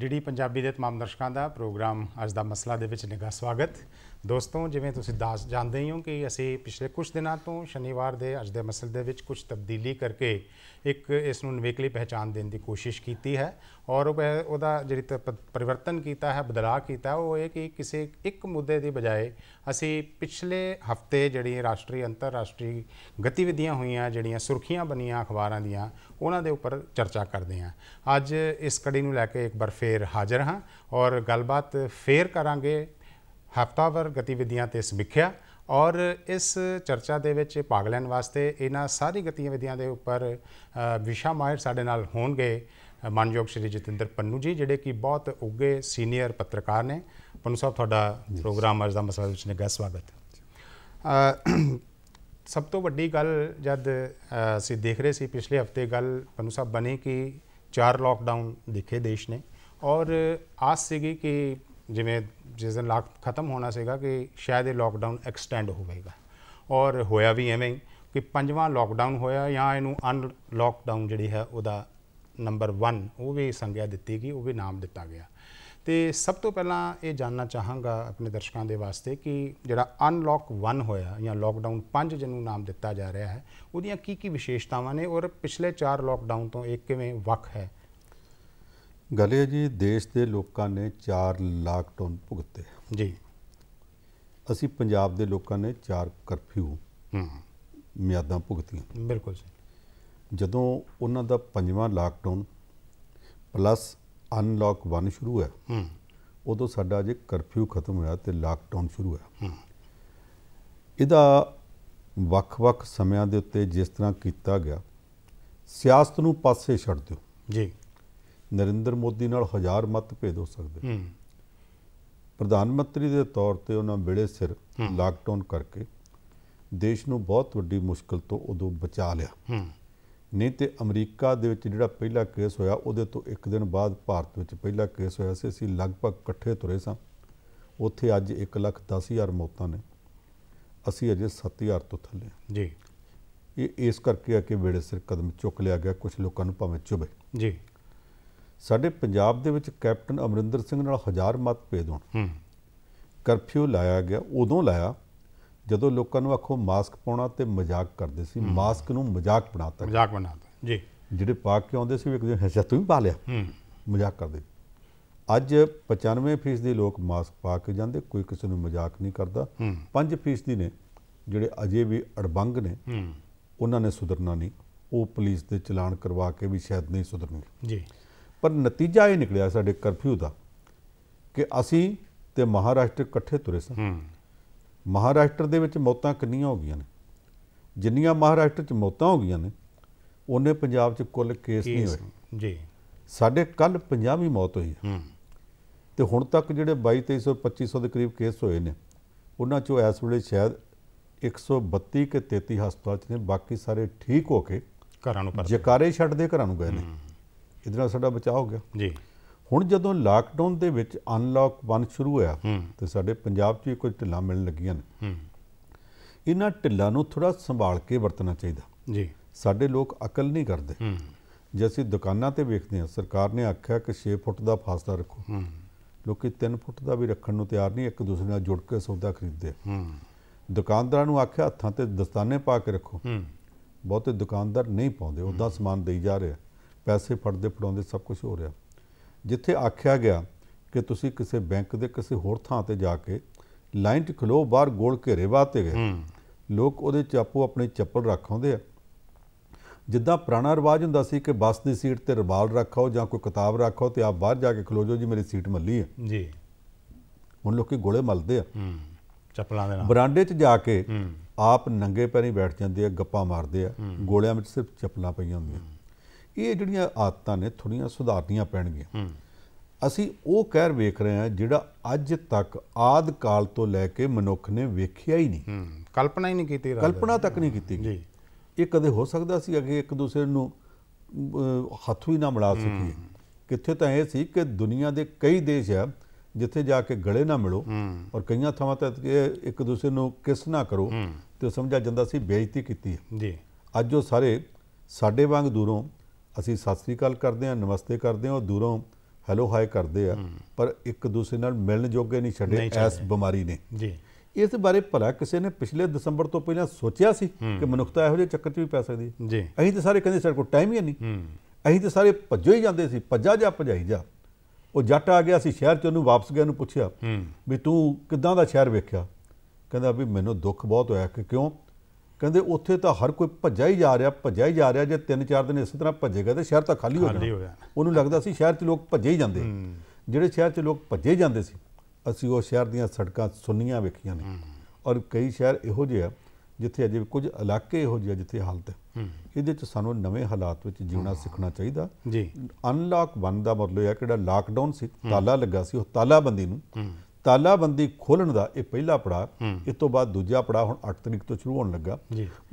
DD Punjabi ਦੇ तमाम ਦਰਸ਼ਕਾਂ ਦਾ ਪ੍ਰੋਗਰਾਮ ਅੱਜ ਦਾ ਮਸਲਾ ਦੇ ਵਿੱਚ ਨਿੱਘਾ ਸਵਾਗਤ ਦੋਸਤੋ ਜਿਵੇਂ ਤੁਸੀਂ ਦੱਸ ਜਾਣਦੇ ਹੋ ਕਿ ਅਸੀਂ ਪਿਛਲੇ ਕੁਝ ਦਿਨਾਂ ਤੋਂ ਸ਼ਨੀਵਾਰ ਦੇ ਅੱਜ ਦੇ ਮਸਲ ਦੇ ਵਿੱਚ ਕੁਝ ਤਬਦੀਲੀ ਕਰਕੇ ਇੱਕ ਇਸ ਨੂੰ ਨਵੇਕਲੀ ਪਹਿਚਾਨ ਦੇਣ ਦੀ ਕੋਸ਼ਿਸ਼ ਕੀਤੀ ਹੈ ਔਰ ਉਹਦਾ ਜਿਹੜੀ ਪਰਿਵਰਤਨ ਕੀਤਾ ਹੈ ਬਦਲਾਅ ਕੀਤਾ ਉਹ ਇਹ ਕਿ ਕਿਸੇ ਇੱਕ ਮੁੱਦੇ ਦੀ ਬਜਾਏ ਅਸੀਂ ਪਿਛਲੇ ਹਫਤੇ ਜਿਹੜੀ ਰਾਸ਼ਟਰੀ ਅੰਤਰਰਾਸ਼ਟਰੀ ਗਤੀਵਿਧੀਆਂ ਹੋਈਆਂ ਜਿਹੜੀਆਂ ਸੁਰਖੀਆਂ ਬਣੀਆਂ ਅਖਬਾਰਾਂ ਦੀਆਂ ਉਹਨਾਂ ਦੇ ਉੱਪਰ ਚਰਚਾ ਕਰਦੇ ਹਾਂ ਅੱਜ ਇਸ ਕੜੀ ਨੂੰ ਲੈ ਕੇ ਇੱਕ ਵਾਰ ਫੇਰ ਹਾਜ਼ਰ ਹਾਂ ਔਰ ਗੱਲਬਾਤ ਫੇਰ ਕਰਾਂਗੇ ਹਫਤਾਵਾਰ ਗਤੀਵਿਧੀਆਂ ਤੇ ਸਮੀਖਿਆ ਔਰ ਇਸ ਚਰਚਾ ਦੇ ਵਿੱਚ ਭਾਗ ਲੈਣ ਵਾਸਤੇ ਇਹਨਾਂ ਸਾਰੀ ਗਤੀਵਿਧੀਆਂ ਦੇ ਉੱਪਰ ਵਿਸ਼ਾ ਮਾਹਿਰ ਸਾਡੇ ਨਾਲ ਹੋਣਗੇ ਮਾਨਯੋਗ ਸ਼੍ਰੀ ਜਤਿੰਦਰ ਪੰਨੂ ਜੀ ਜਿਹੜੇ ਕਿ ਬਹੁਤ ਉੱਗੇ ਸੀਨੀਅਰ ਪੱਤਰਕਾਰ ਨੇ ਪੰਨੂ ਸਾਹਿਬ ਤੁਹਾਡਾ ਪ੍ਰੋਗਰਾਮ ਅੱਜ ਦਾ ਮਸਲਾ ਵਿੱਚ ਨਿੱਘਾ ਸਵਾਗਤ ਸਭ ਤੋਂ ਵੱਡੀ ਗੱਲ ਜਦ ਅਸੀਂ ਦੇਖ ਰਹੇ ਸੀ ਪਿਛਲੇ ਹਫਤੇ ਗੱਲ ਪੰਨੂ ਸਾਹਿਬ ਬਣੀ ਕਿ ਚਾਰ ਲੋਕਡਾਊਨ ਦੇਖੇ ਦੇਸ਼ ਨੇ ਔਰ ਆਸ ਸੀਗੀ ਕਿ ਜਿਵੇਂ ਜਿਸ ਦਿਨ ਲਾਕ ਖਤਮ ਹੋਣਾ ਸੀਗਾ ਕਿ ਸ਼ਾਇਦ ਇਹ ਲਾਕਡਾਊਨ ਐਕਸਟੈਂਡ ਹੋਵੇਗਾ ਔਰ ਹੋਇਆ ਵੀ ਐਵੇਂ ਕਿ ਪੰਜਵਾਂ ਲਾਕਡਾਊਨ ਹੋਇਆ ਜਾਂ ਇਹਨੂੰ ਅਨ ਲਾਕਡਾਊਨ ਜਿਹੜੀ ਹੈ ਉਹਦਾ ਨੰਬਰ 1 ਉਹ ਵੀ ਸੰਗਿਆ ਦਿੱਤੀ ਗਈ ਉਹ ਵੀ ਨਾਮ ਦਿੱਤਾ ਗਿਆ ਤੇ ਸਭ ਤੋਂ ਪਹਿਲਾਂ ਇਹ ਜਾਨਣਾ ਚਾਹਾਂਗਾ ਆਪਣੇ ਦਰਸ਼ਕਾਂ ਦੇ ਵਾਸਤੇ ਕਿ ਜਿਹੜਾ ਅਨਲੌਕ 1 ਹੋਇਆ ਜਾਂ ਲਾਕਡਾਊਨ 5 ਜਿਹਨੂੰ ਨਾਮ ਦਿੱਤਾ ਜਾ ਰਿਹਾ ਹੈ ਉਹਦੀਆਂ ਕੀ ਕੀ ਵਿਸ਼ੇਸ਼ਤਾਵਾਂ ਨੇ ਔਰ ਪਿਛਲੇ 4 ਲਾਕਡਾਊਨ ਤੋਂ ਇਹ ਕਿਵੇਂ ਵੱਖ ਹੈ ਗੱਲ ਇਹ ਜੀ ਦੇਸ਼ ਦੇ ਲੋਕਾਂ ਨੇ 4 ਲਾਕਡਾਊਨ ਭੁਗਤੇ ਜੀ ਅਸੀਂ ਪੰਜਾਬ ਦੇ ਲੋਕਾਂ ਨੇ 4 ਕਰਫਿਊ ਹੂੰ ਮਿਆਦਾਂ ਭੁਗਤੀਆਂ ਬਿਲਕੁਲ ਜੀ ਜਦੋਂ ਉਹਨਾਂ ਦਾ ਪੰਜਵਾਂ ਲਾਕਡਾਊਨ ਪਲੱਸ ਅਨਲੌਕ 1 ਸ਼ੁਰੂ ਹੋਇਆ ਹੂੰ ਉਦੋਂ ਸਾਡਾ ਜੇ ਕਰਫਿਊ ਖਤਮ ਹੋਇਆ ਤੇ ਲਾਕਡਾਊਨ ਸ਼ੁਰੂ ਹੋਇਆ ਹੂੰ ਇਹਦਾ ਵੱਖ-ਵੱਖ ਸਮਿਆਂ ਦੇ ਉੱਤੇ ਜਿਸ ਤਰ੍ਹਾਂ ਕੀਤਾ ਗਿਆ ਸਿਆਸਤ ਨੂੰ ਪਾਸੇ ਛੱਡ ਦਿਓ ਜੀ ਨਰਿੰਦਰ ਮੋਦੀ ਨਾਲ ਹਜ਼ਾਰ ਮਤਭੇਦ ਹੋ ਸਕਦੇ ਹੂੰ ਪ੍ਰਧਾਨ ਮੰਤਰੀ ਦੇ ਤੌਰ ਤੇ ਉਹਨਾਂ ਵੇਲੇ ਸਿਰ ਲਾਕਡਾਊਨ ਕਰਕੇ ਦੇਸ਼ ਨੂੰ ਬਹੁਤ ਵੱਡੀ ਮੁਸ਼ਕਲ ਤੋਂ ਉਦੋਂ ਬਚਾ ਲਿਆ ਹੂੰ ਨਹੀਂ ਤੇ ਅਮਰੀਕਾ ਦੇ ਵਿੱਚ ਜਿਹੜਾ ਪਹਿਲਾ ਕੇਸ ਹੋਇਆ ਉਹਦੇ ਤੋਂ ਇੱਕ ਦਿਨ ਬਾਅਦ ਭਾਰਤ ਵਿੱਚ ਪਹਿਲਾ ਕੇਸ ਹੋਇਆ ਸੀ ਅਸੀਂ ਲਗਭਗ ਇਕੱਠੇ ਤੁਰੇ ਸਾਂ ਉੱਥੇ ਅੱਜ 1 ਲੱਖ 10 ਹਜ਼ਾਰ ਮੌਤਾਂ ਨੇ ਅਸੀਂ ਅਜੇ 7000 ਤੋਂ ਥੱਲੇ ਜੀ ਇਹ ਇਸ ਕਰਕੇ ਆ ਕਿ ਵੇੜੇ ਸਿਰ ਕਦਮ ਚੁੱਕ ਲਿਆ ਗਿਆ ਕੁਝ ਲੋਕਾਂ ਨੂੰ ਭਾਵੇਂ ਚੁਬੇ ਜੀ ਸਾਡੇ ਪੰਜਾਬ ਦੇ ਵਿੱਚ ਕੈਪਟਨ ਅਮਰਿੰਦਰ ਸਿੰਘ ਨਾਲ ਹਜ਼ਾਰ ਪੇਦ ਹੋਣ ਕਰਫਿਊ ਲਾਇਆ ਗਿਆ ਉਦੋਂ ਲਾਇਆ ਜਦੋਂ ਲੋਕਾਂ ਨੂੰ ਆਖੋ ਮਾਸਕ ਪਾਉਣਾ ਤੇ ਮਜ਼ਾਕ ਕਰਦੇ ਸੀ ਮਾਸਕ ਨੂੰ ਮਜ਼ਾਕ ਬਣਾਤਾ ਮਜ਼ਾਕ ਬਣਾਤਾ ਜੀ ਜਿਹੜੇ ਪਾ ਕੇ ਆਉਂਦੇ ਸੀ ਇੱਕ ਦਿਨ ਹਸਿਆ ਤੂੰ ਵੀ ਪਾ ਲਿਆ ਮਜ਼ਾਕ ਕਰਦੇ ਅੱਜ 95% ਦੇ ਲੋਕ ਮਾਸਕ ਪਾ ਕੇ ਜਾਂਦੇ ਕੋਈ ਕਿਸੇ ਨੂੰ ਮਜ਼ਾਕ ਨਹੀਂ ਕਰਦਾ 5% ਦੀ ਨੇ ਜਿਹੜੇ ਅਜੇ ਵੀ ਅੜਬੰਗ ਨੇ ਉਹਨਾਂ ਨੇ ਸੁਧਰਨਾ ਨਹੀਂ ਉਹ ਪੁਲਿਸ ਦੇ ਚਲਾਨ ਕਰਵਾ ਕੇ ਵੀ ਸ਼ਾਇਦ ਨਹੀਂ ਸੁਧਰਨਗੇ ਜੀ ਪਰ ਨਤੀਜਾ ਇਹ ਨਿਕਲਿਆ ਸਾਡੇ ਕਰਫਿਊ ਦਾ ਕਿ ਅਸੀਂ ਤੇ ਮਹਾਰਾਸ਼ਟਰ ਇਕੱਠੇ ਤੁਰੇ ਸਾਂ ਮਹਾਰਾਸ਼ਟਰ ਦੇ ਵਿੱਚ ਮੌਤਾਂ ਕਿੰਨੀਆਂ ਹੋ ਗਈਆਂ ਨੇ ਜਿੰਨੀਆਂ ਮਹਾਰਾਸ਼ਟਰ 'ਚ ਮੌਤਾਂ ਹੋ ਗਈਆਂ ਨੇ ਉਹਨੇ ਪੰਜਾਬ 'ਚ ਕੁੱਲ ਕੇਸ ਨਹੀਂ ਹੋਏ ਜੀ ਸਾਡੇ ਕੱਲ 50ਵੀਂ ਮੌਤ ਹੋਈ ਹੈ ਤੇ ਹੁਣ ਤੱਕ ਜਿਹੜੇ 22 2300 ਦੇ ਕਰੀਬ ਕੇਸ ਹੋਏ ਨੇ ਉਹਨਾਂ 'ਚੋਂ ਇਸ ਵੇਲੇ ਸ਼ਾਇਦ 132 ਕੇ 33 ਹਸਪਤਾਲ 'ਚ ਨੇ ਬਾਕੀ ਸਾਰੇ ਠੀਕ ਹੋ ਕੇ ਘਰਾਂ ਨੂੰ ਜਕਾਰੇ ਛੱਡਦੇ ਘਰਾਂ ਨੂੰ ਗਏ ਨੇ ਇਹਦੇ ਨਾਲ ਸਾਡਾ ਬਚਾਅ ਹੋ ਗਿਆ ਜੀ ਹੁਣ ਜਦੋਂ ਲਾਕਡਾਊਨ ਦੇ ਵਿੱਚ ਅਨਲੌਕ 1 ਸ਼ੁਰੂ ਹੋਇਆ ਤੇ ਸਾਡੇ ਪੰਜਾਬ 'ਚ ਕੁਝ ਢਿੱਲਾਂ ਮਿਲਣ ਲੱਗੀਆਂ ਨੇ ਇਹਨਾਂ ਢਿੱਲਾਂ ਨੂੰ ਥੋੜਾ ਸੰਭਾਲ ਕੇ ਵਰਤਣਾ ਚਾਹੀਦਾ ਜੀ ਸਾਡੇ ਲੋਕ ਅਕਲ ਨਹੀਂ ਕਰਦੇ ਜੇ ਅਸੀਂ ਦੁਕਾਨਾਂ ਤੇ ਵੇਖਦੇ ਹਾਂ ਸਰਕਾਰ ਨੇ ਆਖਿਆ ਕਿ 6 ਫੁੱਟ ਦਾ ਫਾਸਲਾ ਰੱਖੋ ਲੋਕੀ 3 ਫੁੱਟ ਦਾ ਵੀ ਰੱਖਣ ਨੂੰ ਤਿਆਰ ਨਹੀਂ ਇੱਕ ਦੂਸਰੇ ਨਾਲ ਜੁੜ ਕੇ ਸੌਦਾ ਖਰੀਦਦੇ ਦੁਕਾਨਦਾਰਾਂ ਨੂੰ ਆਖਿਆ ਹੱਥਾਂ ਤੇ ਦਸਤਾਨੇ ਪਾ ਕੇ ਰੱਖੋ ਬਹੁਤੇ ਦੁਕਾਨਦਾਰ ਨਹੀਂ ਪਾਉਂਦੇ ਉਹਦਾ ਸਮਾਨ ਦੇਈ ਜਾ ਰਿਹਾ ਪੈਸੇ ਫੜਦੇ ਫੜਾਉਂਦੇ ਸਭ ਕੁਝ ਹੋ ਰਿਹਾ ਜਿੱਥੇ ਆਖਿਆ ਗਿਆ ਕਿ ਤੁਸੀਂ ਕਿਸੇ ਬੈਂਕ ਦੇ ਕਿਸੇ ਹੋਰ ਥਾਂ ਤੇ ਜਾ ਕੇ ਲਾਈਨ 'ਚ ਖਲੋ ਬਾਹਰ ਗੋਲ ਘੇਰੇ ਤੇ ਗਏ ਲੋਕ ਉਹਦੇ ਚਾਪੂ ਆਪਣੇ ਚੱਪਲ ਰੱਖ ਆਉਂਦੇ ਆ ਜਿੱਦਾਂ ਪੁਰਾਣਾ ਰਿਵਾਜ ਹੁੰਦਾ ਸੀ ਕਿ ਬੱਸ ਦੀ ਸੀਟ ਤੇ ਰਿਵਾਲ ਰੱਖਾਓ ਜਾਂ ਕੋਈ ਕਿਤਾਬ ਰੱਖੋ ਤੇ ਆਪ ਬਾਹਰ ਜਾ ਕੇ ਖਲੋ ਜਾਓ ਜੀ ਮੇਰੀ ਸੀਟ ਮੱਲੀ ਹੈ ਜੀ ਹੁਣ ਲੋਕੀ ਗੋਲੇ ਮਲਦੇ ਆ ਚੱਪਲਾਂ ਦੇ ਨਾਲ ਬਰਾਂਡੇ 'ਚ ਜਾ ਕੇ ਆਪ ਨੰਗੇ ਪੈਰੀ ਬੈਠ ਜਾਂਦੇ ਆ ਗੱਪਾਂ ਮਾਰਦੇ ਆ ਗੋਲਿਆਂ ਵਿੱਚ ਸਿਰਫ ਚੱਪਲਾਂ ਪਈਆਂ ਹੁੰਦੀਆਂ ਇਹ ਜਿਹੜੀਆਂ ਆਦਤਾਂ ਨੇ ਥੋੜੀਆਂ ਸੁਧਾਰਨੀਆਂ ਪੈਣਗੀਆਂ ਅਸੀਂ ਉਹ ਕਹਿਰ ਵੇਖ ਰਹੇ ਹਾਂ ਜਿਹੜਾ ਅੱਜ ਤੱਕ ਆਦ ਕਾਲ ਤੋਂ ਲੈ ਕੇ ਮਨੁੱਖ ਨੇ ਵੇਖਿਆ ਹੀ ਨਹੀਂ ਕਲਪਨਾ ਹੀ ਨਹੀਂ ਕੀਤੀ ਕਲਪਨਾ ਤੱਕ ਨਹੀਂ ਕੀਤੀ ਜੀ ਇਹ ਕਦੇ ਹੋ ਸਕਦਾ ਸੀ ਅਗੇ ਇੱਕ ਦੂਸਰੇ ਨੂੰ ਹੱਥ ਵੀ ਨਾ ਮਿਲਾ ਸਕੀਏ ਕਿੱਥੇ ਤਾਂ ਇਹ ਸੀ ਕਿ ਦੁਨੀਆ ਦੇ ਕਈ ਦੇਸ਼ ਆ ਜਿੱਥੇ ਜਾ ਕੇ ਗਲੇ ਨਾ ਮਿਲੋ ਔਰ ਕਈਆਂ ਥਾਵਾਂ ਤੇ ਇੱਕ ਦੂਸਰੇ ਨੂੰ ਕਿਸ ਨਾ ਕਰੋ ਤੇ ਸਮਝਿਆ ਜਾਂਦਾ ਸੀ ਬੇਇੱਜ਼ਤੀ ਕੀਤੀ ਜੀ ਅੱਜ ਉਹ ਸਾਰੇ ਸਾਡੇ ਵਾਂਗ ਦੂਰੋਂ ਅਸੀਂ ਸਤਿ ਸ੍ਰੀ ਅਕਾਲ ਕਰਦੇ ਹਾਂ ਨਮਸਤੇ ਕਰਦੇ ਹਾਂ ਉਹ ਦੂਰੋਂ ਹੈਲੋ ਹਾਈ ਕਰਦੇ ਆ ਪਰ ਇੱਕ ਦੂਸਰੇ ਨਾਲ ਮਿਲਣ ਜੋਗੇ ਨਹੀਂ ਛੱਡੇ ਇਸ ਬਿਮਾਰੀ ਨੇ ਜੀ ਇਸ ਬਾਰੇ ਭਲਾ ਕਿਸੇ ਨੇ ਪਿਛਲੇ ਦਸੰਬਰ ਤੋਂ ਪਹਿਲਾਂ ਸੋਚਿਆ ਸੀ ਕਿ ਮਨੁੱਖਤਾ ਇਹੋ ਜਿਹੇ ਚੱਕਰ 'ਚ ਵੀ ਪੈ ਸਕਦੀ ਜੀ ਅਸੀਂ ਤਾਂ ਸਾਰੇ ਕਹਿੰਦੇ ਸਾਡੇ ਕੋਲ ਟਾਈਮ ਹੀ ਨਹੀਂ ਅਸੀਂ ਤਾਂ ਸਾਰੇ ਭੱਜੋ ਹੀ ਜਾਂਦੇ ਸੀ ਭੱਜਾ ਜਾ ਭਜਾਈ ਜਾ ਉਹ ਜੱਟ ਆ ਗਿਆ ਸੀ ਸ਼ਹਿਰ 'ਚ ਉਹਨੂੰ ਵਾਪਸ ਗਿਆ ਨੂੰ ਪੁੱਛਿਆ ਵੀ ਤੂੰ ਕਿੱਦਾਂ ਦਾ ਸ਼ਹਿਰ ਵੇਖਿਆ ਕਹਿੰਦਾ ਵੀ ਮੈਨੂੰ ਦੁੱਖ ਬਹੁਤ ਹੋਇਆ ਕਿ ਕਿਉਂ ਕਹਿੰਦੇ ਉੱਥੇ ਤਾਂ ਹਰ ਕੋਈ ਭੱਜਿਆ ਹੀ ਜਾ ਰਿਹਾ ਭੱਜਿਆ ਹੀ ਜਾ ਰਿਹਾ ਜੇ ਤਿੰਨ ਚਾਰ ਦਿਨ ਇਸੇ ਤਰ੍ਹਾਂ ਭੱਜੇਗਾ ਤੇ ਸ਼ਹਿਰ ਤਾਂ ਖਾਲੀ ਹੋ ਜਾਣਾ ਉਹਨੂੰ ਲੱਗਦਾ ਸੀ ਸ਼ਹਿਰ 'ਚ ਲੋਕ ਭੱਜੇ ਹੀ ਜਾਂਦੇ ਜਿਹੜੇ ਸ਼ਹਿਰ 'ਚ ਲੋਕ ਭੱਜੇ ਜਾਂਦੇ ਸੀ ਅਸੀਂ ਉਹ ਸ਼ਹਿਰ ਦੀਆਂ ਸੜਕਾਂ ਸੁੰਨੀਆਂ ਵੇਖੀਆਂ ਨੇ ਔਰ ਕਈ ਸ਼ਹਿਰ ਇਹੋ ਜਿਹੇ ਆ ਜਿੱਥੇ ਅਜੇ ਵੀ ਕੁਝ ਇਲਾਕੇ ਇਹੋ ਜਿਹੇ ਜਿੱਥੇ ਹਾਲਤ ਹੈ ਇਹਦੇ 'ਚ ਸਾਨੂੰ ਨਵੇਂ ਹਾਲਾਤ ਵਿੱਚ ਜੀਣਾ ਸਿੱਖਣਾ ਚਾਹੀਦਾ ਜੀ ਅਨਲੌਕ 1 ਦਾ ਮਤਲਬ ਕਿ ਕਿਹੜਾ ਲਾਕਡਾਊਨ ਸੀ ਤਾਲਾ ਲੱਗਾ ਸੀ ਉਹ ਤਾਲਾਬੰਦੀ ਨੂੰ ਤਾਲਾਬੰਦੀ ਖੋਲਣ ਦਾ ਇਹ ਪਹਿਲਾ ਪੜਾ ਇਸ ਤੋਂ ਬਾਅਦ ਦੂਜਾ ਪੜਾ ਹੁਣ 8 ਤਰੀਕ ਤੋਂ ਸ਼ੁਰੂ ਹੋਣ ਲੱਗਾ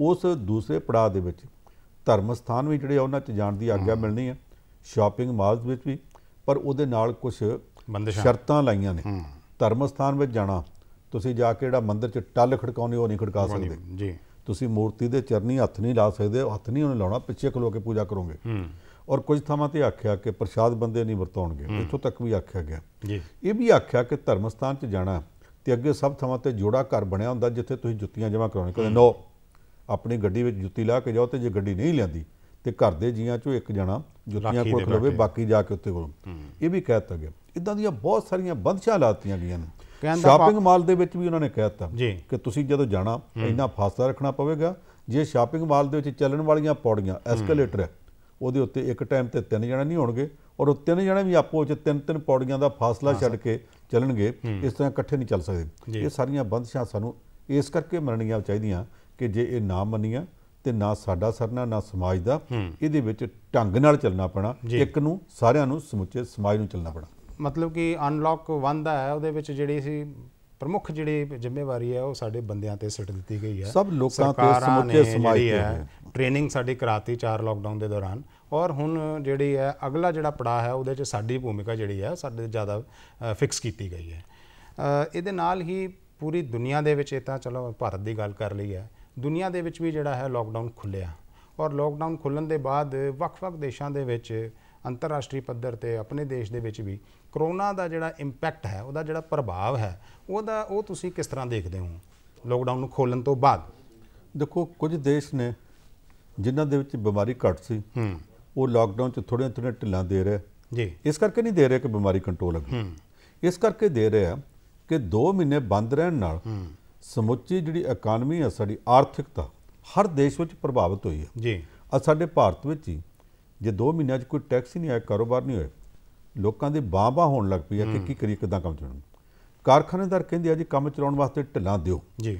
ਉਸ ਦੂਸਰੇ ਪੜਾ ਦੇ ਵਿੱਚ ਧਰਮ ਸਥਾਨ ਵੀ ਜਿਹੜੇ ਉਹਨਾਂ 'ਚ ਜਾਣ ਦੀ ਆਗਿਆ ਮਿਲਣੀ ਹੈ ਸ਼ਾਪਿੰਗ ਮਾਲਸ ਵਿੱਚ ਵੀ ਪਰ ਉਹਦੇ ਨਾਲ ਕੁਝ ਸ਼ਰਤਾਂ ਲਾਈਆਂ ਨੇ ਧਰਮ ਸਥਾਨ ਵਿੱਚ ਜਾਣਾ ਤੁਸੀਂ ਜਾ ਕੇ ਜਿਹੜਾ ਮੰਦਿਰ 'ਚ ਟੱਲ ਖੜਕਾਉਣੀ ਉਹ ਨਹੀਂ ਖੜਕਾ ਸਕਦੇ ਜੀ ਤੁਸੀਂ ਮੂਰਤੀ ਦੇ ਚਰਨੀ ਹੱਥ ਨਹੀਂ ਲਾ ਸਕਦੇ ਹੱਥ ਨਹੀਂ ਉਹਨੇ ਲਾਉਣਾ ਪਿੱਛੇ ਖਲੋ ਕੇ ਪੂਜਾ ਕਰੋਗੇ ਔਰ ਕੁਝ ਥਾਵਾਂ ਤੇ ਆਖਿਆ ਕਿ ਪ੍ਰਸ਼ਾਦ ਬੰਦੇ ਨਹੀਂ ਵਰਤਾਉਣਗੇ ਇੱਥੋਂ ਤੱਕ ਵੀ ਆਖਿਆ ਗਿਆ ਇਹ ਵੀ ਆਖਿਆ ਕਿ ਧਰਮ ਸਥਾਨ 'ਚ ਜਾਣਾ ਤੇ ਅੱਗੇ ਸਭ ਥਾਵਾਂ ਤੇ ਜੋੜਾ ਘਰ ਬਣਿਆ ਹੁੰਦਾ ਜਿੱਥੇ ਤੁਸੀਂ ਜੁੱਤੀਆਂ ਜਮ੍ਹਾਂ ਕਰਾਉਣੇ ਕਹਿੰਦੇ ਨੋ ਆਪਣੀ ਗੱਡੀ ਵਿੱਚ ਜੁੱਤੀ ਲਾ ਕੇ ਜਾਓ ਤੇ ਜੇ ਗੱਡੀ ਨਹੀਂ ਲੈਂਦੀ ਤੇ ਘਰ ਦੇ ਜੀਆਂ 'ਚੋਂ ਇੱਕ ਜਣਾ ਜੁੱਤੀਆਂ ਕੋਲ ਖਲੋਵੇ ਬਾਕੀ ਜਾ ਕੇ ਉੱਤੇ ਕੋਲ ਇਹ ਵੀ ਕਹਿ ਦਿੱਤਾ ਗਿਆ ਇਦਾਂ ਦੀਆਂ ਬਹੁਤ ਸਾਰੀਆਂ ਬੰਦਸ਼ਾਂ ਲਾਤੀਆਂ ਗਈਆਂ ਨੇ ਸ਼ਾਪਿੰਗ ਮਾਲ ਦੇ ਵਿੱਚ ਵੀ ਉਹਨਾਂ ਨੇ ਕਹਿ ਦਿੱਤਾ ਕਿ ਤੁਸੀਂ ਜਦੋਂ ਜਾਣਾ ਇੰਨਾ ਫਾਸਲਾ ਰੱਖਣਾ ਪਵੇਗਾ ਜੇ ਸ਼ਾਪਿੰਗ ਮਾਲ ਦੇ ਵਿੱਚ ਚੱਲਣ ਵਾਲੀਆਂ ਪੌੜੀਆਂ ਐਸਕੇਲੇਟਰ ਹੈ ਉਹਦੇ ਉੱਤੇ ਇੱਕ ਟਾਈਮ ਤੇ ਤਿੰਨ ਜਣੇ ਨਹੀਂ ਹੋਣਗੇ ਔਰ ਉਹ ਤਿੰਨ ਜਣੇ ਵੀ ਆਪੋ ਵਿੱਚ ਤਿੰਨ ਤਿੰਨ ਪੌੜੀਆਂ ਦਾ ਫਾਸਲਾ ਛੱਡ ਕੇ ਚੱਲਣਗੇ ਇਸ ਤਰ੍ਹਾਂ ਇਕੱਠੇ ਨਹੀਂ ਚੱਲ ਸਕਦੇ ਇਹ ਸਾਰੀਆਂ ਬੰਦਸ਼ਾਂ ਸਾਨੂੰ ਇਸ ਕਰਕੇ ਮੰਨਣੀਆਂ ਚਾਹੀਦੀਆਂ ਕਿ ਜੇ ਇਹ ਨਾ ਮੰਨੀਆਂ ਤੇ ਨਾ ਸਾਡਾ ਸਰਨਾ ਨਾ ਸਮਾਜ ਦਾ ਇਹਦੇ ਵਿੱਚ ਢੰਗ ਨਾਲ ਚੱਲਣਾ ਪੈਣਾ ਇੱਕ ਨੂੰ ਸਾਰਿਆਂ ਨੂੰ ਸਮੁੱਚੇ ਸਮਾਜ ਨੂੰ ਚੱਲਣਾ ਪੈਣਾ ਮਤਲਬ ਕਿ ਅਨਲੌਕ 1 ਦਾ ਹੈ ਉਹਦੇ ਵਿੱਚ ਜਿਹੜੀ ਸੀ ਪ੍ਰਮੁੱਖ ਜਿਹੜੀ ਜ਼ਿੰਮੇਵਾਰੀ ਹੈ ਉਹ ਸਾਡੇ ਬੰਦਿਆਂ ਤੇ ਸਿੱਟ ਦਿੱਤੀ ਗਈ ਹੈ ਸਭ ਲੋਕਾਂ ਤੇ ਸਮੁੱਚੇ ਸਮਾਜ ਤੇ ਟ੍ਰੇਨਿੰਗ ਸਾਡੀ ਕਰਾਤੀ ਚਾਰ ਲਾਕਡਾਊਨ ਦੇ ਦੌਰਾਨ ਔਰ ਹੁਣ ਜਿਹੜੀ ਹੈ ਅਗਲਾ ਜਿਹੜਾ ਪੜਾਅ ਹੈ ਉਹਦੇ 'ਚ ਸਾਡੀ ਭੂਮਿਕਾ ਜਿਹੜੀ ਹੈ ਸਾਡੇ ਜ਼ਿਆਦਾ ਫਿਕਸ ਕੀਤੀ ਗਈ ਹੈ ਇਹਦੇ ਨਾਲ ਹੀ ਪੂਰੀ ਦੁਨੀਆ ਦੇ ਵਿੱਚ ਇਹ ਤਾਂ ਚਲੋ ਭਾਰਤ ਦੀ ਗੱਲ ਕਰ ਲਈ ਹੈ ਦੁਨੀਆ ਦੇ ਵਿੱਚ ਵੀ ਜਿਹੜਾ ਹੈ ਲਾਕਡਾਊਨ ਖੁੱਲਿਆ ਔਰ ਲਾਕਡਾਊਨ ਖੁੱਲਣ ਦੇ ਬਾਅਦ ਵੱਖ-ਵੱਖ ਦੇਸ਼ਾਂ ਦੇ ਵਿੱਚ ਅੰਤਰਰਾਸ਼ਟਰੀ ਪੱਧਰ ਤੇ ਆਪਣੇ ਦੇਸ਼ ਦੇ ਵਿੱਚ ਵੀ ਕਰੋਨਾ ਦਾ ਜਿਹੜਾ ਇੰਪੈਕਟ ਹੈ ਉਹਦਾ ਜਿਹੜਾ ਪ੍ਰਭਾਵ ਹੈ ਉਹਦਾ ਉਹ ਤੁਸੀਂ ਕਿਸ ਤਰ੍ਹਾਂ ਦੇਖਦੇ ਹੋ ਲੋਕਡਾਊਨ ਨੂੰ ਖੋਲਣ ਤੋਂ ਬਾਅਦ ਦੇਖੋ ਕੁਝ ਦੇਸ਼ ਨੇ ਜਿਨ੍ਹਾਂ ਦੇ ਵਿੱਚ ਬਿਮਾਰੀ ਘੱਟ ਸੀ ਉਹ ਲੋਕਡਾਊਨ 'ਚ ਥੋੜੇ ਥੋੜੇ ਢਿੱਲਾਂ ਦੇ ਰਹੇ ਜੀ ਇਸ ਕਰਕੇ ਨਹੀਂ ਦੇ ਰਹੇ ਕਿ ਬਿਮਾਰੀ ਕੰਟਰੋਲ ਅੱਗੇ ਇਸ ਕਰਕੇ ਦੇ ਰਹੇ ਆ ਕਿ 2 ਮਹੀਨੇ ਬੰਦ ਰਹਿਣ ਨਾਲ ਸਮੁੱਚੀ ਜਿਹੜੀ ਇਕਨੋਮੀ ਹੈ ਸਾਡੀ ਆਰਥਿਕਤਾ ਹਰ ਦੇਸ਼ ਵਿੱਚ ਪ੍ਰਭਾਵਿਤ ਹੋਈ ਹੈ ਜੀ ਆ ਸਾਡੇ ਭਾਰਤ ਵਿੱਚ ਜੇ 2 ਮਹੀਨਿਆਂ 'ਚ ਕੋਈ ਟੈਕਸ ਹੀ ਨਹੀਂ ਆਇਆ ਕਾਰੋਬਾਰ ਨਹੀਂ ਹੋਇਆ ਲੋਕਾਂ ਦੇ ਬਾਬਾ ਹੋਣ ਲੱਗ ਪਈ ਆ ਕਿ ਕੀ ਕਰੀਏ ਕਿਦਾਂ ਕੰਮ ਚਲਾਉਣਾ ਕਾਰਖਾਨੇਦਾਰ ਕਹਿੰਦੇ ਆ ਜੀ ਕੰਮ ਚਲਾਉਣ ਵਾਸਤੇ ਢਿੱਲਾ ਦਿਓ ਜੀ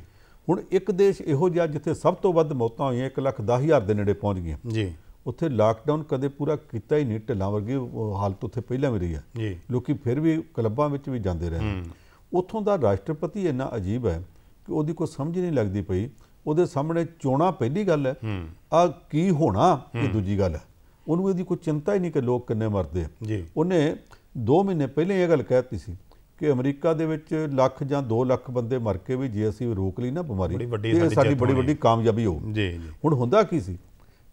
ਹੁਣ ਇੱਕ ਦੇਸ਼ ਇਹੋ ਜਿਹਾ ਜਿੱਥੇ ਸਭ ਤੋਂ ਵੱਧ ਮੌਤਾਂ ਹੋਈਆਂ 1 ਲੱਖ 10 ਹਜ਼ਾਰ ਦੇ ਨੇੜੇ ਪਹੁੰਚ ਗਈਆਂ ਜੀ ਉੱਥੇ ਲਾਕਡਾਊਨ ਕਦੇ ਪੂਰਾ ਕੀਤਾ ਹੀ ਨਹੀਂ ਢਿੱਲਾ ਵਰਗੀ ਹਾਲਤ ਉੱਥੇ ਪਹਿਲਾਂ ਵੀ ਰਹੀ ਆ ਲੋਕੀ ਫਿਰ ਵੀ ਕਲੱਬਾਂ ਵਿੱਚ ਵੀ ਜਾਂਦੇ ਰਹੇ ਉੱਥੋਂ ਦਾ ਰਾਸ਼ਟਰਪਤੀ ਇੰਨਾ ਅਜੀਬ ਹੈ ਕਿ ਉਹਦੀ ਕੋਈ ਸਮਝ ਨਹੀਂ ਲੱਗਦੀ ਪਈ ਉਹਦੇ ਸਾਹਮਣੇ ਚੋਣਾ ਪਹਿਲੀ ਗੱਲ ਹੈ ਆ ਕੀ ਹੋਣਾ ਇਹ ਦੂਜੀ ਗੱਲ ਹੈ ਉਹਨੂੰ ਇਹਦੀ ਕੋਈ ਚਿੰਤਾ ਹੀ ਨਹੀਂ ਕਿ ਲੋਕ ਕਿੰਨੇ ਮਰਦੇ ਆ ਜੀ ਉਹਨੇ 2 ਮਹੀਨੇ ਪਹਿਲੇ ਇਹ ਗੱਲ ਕਹਿਤੀ ਸੀ ਕਿ ਅਮਰੀਕਾ ਦੇ ਵਿੱਚ ਲੱਖ ਜਾਂ 2 ਲੱਖ ਬੰਦੇ ਮਰ ਕੇ ਵੀ ਜੇ ਅਸੀਂ ਰੋਕ ਲਈ ਨਾ ਬਿਮਾਰੀ ਇਹ ਸਾਡੀ ਬੜੀ ਵੱਡੀ ਕਾਮਯਾਬੀ ਹੋ ਜੀ ਹੁਣ ਹੁੰਦਾ ਕੀ ਸੀ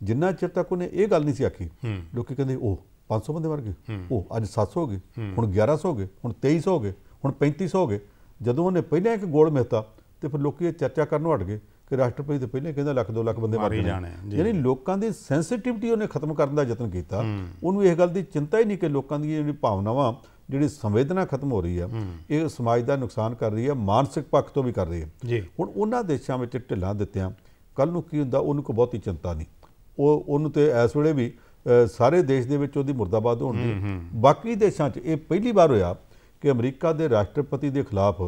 ਜਿੰਨਾ ਚਿਰ ਤੱਕ ਉਹਨੇ ਇਹ ਗੱਲ ਨਹੀਂ ਸੀ ਆਖੀ ਲੋਕੀ ਕਹਿੰਦੇ ਉਹ 500 ਬੰਦੇ ਮਰ ਗਏ ਉਹ ਅੱਜ 700 ਹੋ ਗਏ ਹੁਣ 1100 ਹੋ ਗਏ ਹੁਣ 2300 ਹੋ ਗਏ ਹੁਣ 3500 ਹੋ ਗਏ ਜਦੋਂ ਉਹਨੇ ਪਹਿਲਾਂ ਇੱਕ ਗੋਲ ਮਿਹਤਾ ਤੇ ਫਿਰ ਲੋਕੀ ਇਹ ਚਰਚਾ ਕਰਨੋਂ ਹਟ ਗਏ ਕਿ ਰਾਸ਼ਟਰਪਤੀ ਤੋਂ ਪਹਿਲੇ ਕਹਿੰਦਾ ਲੱਖ 2 ਲੱਖ ਬੰਦੇ ਮਾਰੇ ਜਾਣੇ ਯਾਨੀ ਲੋਕਾਂ ਦੀ ਸੈਂਸਿਟਿਵਿਟੀ ਉਹਨੇ ਖਤਮ ਕਰਨ ਦਾ ਯਤਨ ਕੀਤਾ ਉਹਨੂੰ ਇਹ ਗੱਲ ਦੀ ਚਿੰਤਾ ਹੀ ਨਹੀਂ ਕਿ ਲੋਕਾਂ ਦੀ ਜਿਹੜੀ ਭਾਵਨਾਵਾਂ ਜਿਹੜੀ ਸੰਵੇਦਨਾ ਖਤਮ ਹੋ ਰਹੀ ਆ ਇਹ ਸਮਾਜ ਦਾ ਨੁਕਸਾਨ ਕਰ ਰਹੀ ਆ ਮਾਨਸਿਕ ਪੱਖ ਤੋਂ ਵੀ ਕਰ ਰਹੀ ਆ ਹੁਣ ਉਹਨਾਂ ਦੇਸ਼ਾਂ ਵਿੱਚ ਢਿੱਲਾ ਦਿੱਤਿਆਂ ਕੱਲ ਨੂੰ ਕੀ ਹੁੰਦਾ ਉਹਨੂੰ ਕੋ ਬਹੁਤੀ ਚਿੰਤਾ ਨਹੀਂ ਉਹ ਉਹਨੂੰ ਤੇ ਇਸ ਵੇਲੇ ਵੀ ਸਾਰੇ ਦੇਸ਼ ਦੇ ਵਿੱਚ ਉਹਦੀ ਮਰਦਾਬਾਦ ਹੋਣ ਦੀ ਬਾਕੀ ਦੇਸ਼ਾਂ 'ਚ ਇਹ ਪਹਿਲੀ ਵਾਰ ਹੋਇਆ ਕਿ ਅਮਰੀਕਾ ਦੇ ਰਾਸ਼ਟਰਪਤੀ ਦੇ ਖਿਲਾਫ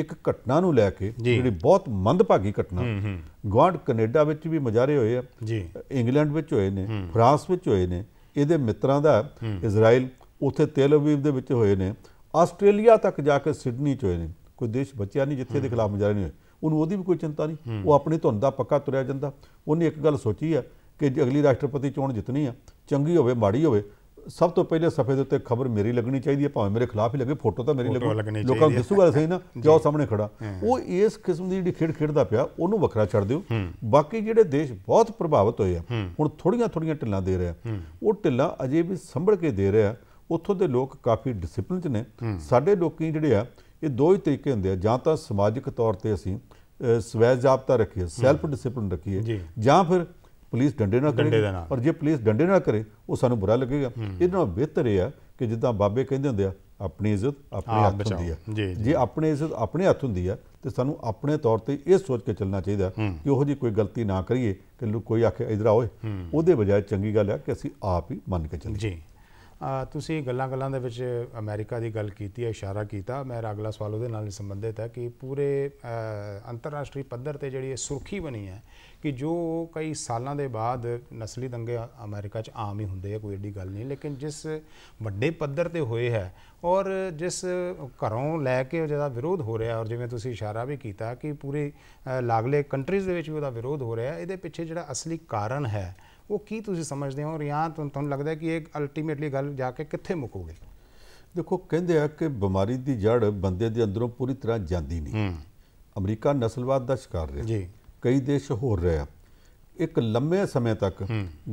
ਇੱਕ ਘਟਨਾ ਨੂੰ ਲੈ ਕੇ ਜਿਹੜੀ ਬਹੁਤ ਮੰਦਭਾਗੀ ਘਟਨਾ ਗਵਾਂਡ ਕੈਨੇਡਾ ਵਿੱਚ ਵੀ ਮਜਾਰੇ ਹੋਏ ਆ ਜੀ ਇੰਗਲੈਂਡ ਵਿੱਚ ਹੋਏ ਨੇ ਫਰਾਂਸ ਵਿੱਚ ਹੋਏ ਨੇ ਇਹਦੇ ਮਿੱਤਰਾਂ ਦਾ ਇਜ਼ਰਾਈਲ ਉੱਥੇ ਤੇਲ ਅਵੀਵ ਦੇ ਵਿੱਚ ਹੋਏ ਨੇ ਆਸਟ੍ਰੇਲੀਆ ਤੱਕ ਜਾ ਕੇ ਸਿਡਨੀ ਚ ਹੋਏ ਨੇ ਕੋਈ ਦੇਸ਼ ਬਚਿਆ ਨਹੀਂ ਜਿੱਥੇ ਦੇ ਖਿਲਾਫ ਮਜਾਰੇ ਨਹੀਂ ਹੋਏ ਉਹਨੂੰ ਉਹਦੀ ਵੀ ਕੋਈ ਚਿੰਤਾ ਨਹੀਂ ਉਹ ਆਪਣੀ ਧੁੰਦ ਦਾ ਪੱਕਾ ਤੁਰਿਆ ਜਾਂਦਾ ਉਹਨੇ ਇੱਕ ਗੱਲ ਸੋਚੀ ਆ ਕਿ ਜੇ ਅਗਲੀ ਰਾਸ਼ਟਰਪਤੀ ਚੋਣ ਜਿੱਤਣੀ ਆ ਚੰਗੀ ਹੋਵੇ ਮਾੜੀ ਹੋਵੇ ਸਭ ਤੋਂ ਪਹਿਲੇ ਸਫੇ ਦੇ ਉੱਤੇ ਖਬਰ ਮੇਰੀ ਲੱਗਣੀ ਚਾਹੀਦੀ ਹੈ ਭਾਵੇਂ ਮੇਰੇ ਖਿਲਾਫ ਹੀ ਲੱਗੇ ਫੋਟੋ ਤਾਂ ਮੇਰੀ ਲੱਗੂ ਲੋਕਾਂ ਨੂੰ ਦੱਸੂਗਾ ਸਹੀ ਨਾ ਕਿ ਉਹ ਸਾਹਮਣੇ ਖੜਾ ਉਹ ਇਸ ਕਿਸਮ ਦੀ ਜਿਹੜੀ ਖੇਡ ਖੇਡਦਾ ਪਿਆ ਉਹਨੂੰ ਵੱਖਰਾ ਛੱਡ ਦਿਓ ਬਾਕੀ ਜਿਹੜੇ ਦੇਸ਼ ਬਹੁਤ ਪ੍ਰਭਾਵਿਤ ਹੋਏ ਆ ਹੁਣ ਥੋੜੀਆਂ ਥੋੜੀਆਂ ਢਿੱਲਾਂ ਦੇ ਰਿਹਾ ਉਹ ਢਿੱਲਾਂ ਅਜੇ ਵੀ ਸੰਭਲ ਕੇ ਦੇ ਰਿਹਾ ਉੱਥੋਂ ਦੇ ਲੋਕ ਕਾਫੀ ਡਿਸਪਲਿਨ ਚ ਨੇ ਸਾਡੇ ਲੋਕੀ ਜਿਹੜੇ ਆ ਇਹ ਦੋ ਹੀ ਤਰੀਕੇ ਹੁੰਦੇ ਆ ਜਾਂ ਤਾਂ ਸਮਾਜਿਕ ਤੌਰ ਤੇ ਅਸੀਂ ਸਵੈ ਜਾਬਤਾ ਰੱਖੀਏ ਸੈਲਫ ਡਿਸਪਲਿਨ ਰੱਖੀਏ ਜਾਂ ਫਿਰ ਪੁਲਿਸ ਡੰਡੇ ਨਾ ਕਰੇ ਪਰ ਜੇ ਪੁਲਿਸ ਡੰਡੇ ਨਾ ਕਰੇ ਉਹ ਸਾਨੂੰ ਬੁਰਾ ਲੱਗੇਗਾ ਇਹਦੇ ਨਾਲ ਬਿਹਤਰ ਇਹ ਆ ਕਿ ਜਿੱਦਾਂ ਬਾਬੇ ਕਹਿੰਦੇ ਹੁੰਦੇ ਆ ਆਪਣੀ ਇੱਜ਼ਤ ਆਪਣੇ ਹੱਥ ਹੁੰਦੀ ਆ ਜੇ ਆਪਣੀ ਇੱਜ਼ਤ ਆਪਣੇ ਹੱਥ ਹੁੰਦੀ ਆ ਤੇ ਸਾਨੂੰ ਆਪਣੇ ਤੌਰ ਤੇ ਇਹ ਸੋਚ ਕੇ ਚੱਲਣਾ ਚਾਹੀਦਾ ਕਿ ਉਹੋ ਜੀ ਕੋਈ ਗਲਤੀ ਨਾ ਕਰੀਏ ਕਿ ਕੋਈ ਆਖੇ ਇਧਰ ਆਓਏ ਉਹਦੇ ਬਜਾਏ ਚੰਗੀ ਗੱਲ ਆ ਕਿ ਅਸੀਂ ਆਪ ਹੀ ਮੰਨ ਕੇ ਚੱਲੀਏ ਜੀ ਤੁਸੀਂ ਗੱਲਾਂ ਗੱਲਾਂ ਦੇ ਵਿੱਚ ਅਮਰੀਕਾ ਦੀ ਗੱਲ ਕੀਤੀ ਹੈ ਇਸ਼ਾਰਾ ਕੀਤਾ ਮੇਰਾ ਅਗਲਾ ਸਵਾਲ ਉਹਦੇ ਨਾਲ ਸੰਬੰਧਿਤ ਹੈ ਕਿ ਪੂਰੇ ਅੰਤਰਰਾਸ਼ਟਰੀ ਪੱਧਰ ਤੇ ਜਿਹੜੀ ਇਹ ਸੁਰਖੀ ਬਣੀ ਹੈ ਕਿ ਜੋ ਕਈ ਸਾਲਾਂ ਦੇ ਬਾਅਦ ਨਸਲੀ ਦੰਗੇ ਅਮਰੀਕਾ 'ਚ ਆਮ ਹੀ ਹੁੰਦੇ ਆ ਕੋਈ ਏਡੀ ਗੱਲ ਨਹੀਂ ਲੇਕਿਨ ਜਿਸ ਵੱਡੇ ਪੱਧਰ ਤੇ ਹੋਏ ਹੈ ਔਰ ਜਿਸ ਘਰੋਂ ਲੈ ਕੇ ਜਿਹਦਾ ਵਿਰੋਧ ਹੋ ਰਿਹਾ ਔਰ ਜਿਵੇਂ ਤੁਸੀਂ ਇਸ਼ਾਰਾ ਵੀ ਕੀਤਾ ਕਿ ਪੂਰੇ ਲਾਗਲੇ ਕੰਟਰੀਜ਼ ਦੇ ਵਿੱਚ ਵੀ ਉਹਦਾ ਵਿਰੋਧ ਹੋ ਰਿਹਾ ਇਹਦੇ ਪਿੱਛੇ ਜਿਹੜਾ ਅਸਲੀ ਕਾਰਨ ਹੈ ਉਹ ਕੀ ਤੁਸੀਂ ਸਮਝਦੇ ਹੋ ਜਾਂ ਤੁਹਾਨੂੰ ਲੱਗਦਾ ਕਿ ਇਹ ਅਲਟੀਮੇਟਲੀ ਗੱਲ ਜਾ ਕੇ ਕਿੱਥੇ ਮੁਕੂਗੀ ਦੇਖੋ ਕਹਿੰਦੇ ਆ ਕਿ ਬਿਮਾਰੀ ਦੀ ਜੜ ਬੰਦੇ ਦੇ ਅੰਦਰੋਂ ਪੂਰੀ ਤਰ੍ਹਾਂ ਜਾਂਦੀ ਨਹੀਂ ਅਮਰੀਕਾ ਨਸਲਵਾਦ ਦਾ ਸ਼ਿਕਾਰ ਰਿਹਾ ਜੀ ਕਈ ਦੇਸ਼ ਹੋਰ ਰਿਹਾ ਇੱਕ ਲੰਮੇ ਸਮੇਂ ਤੱਕ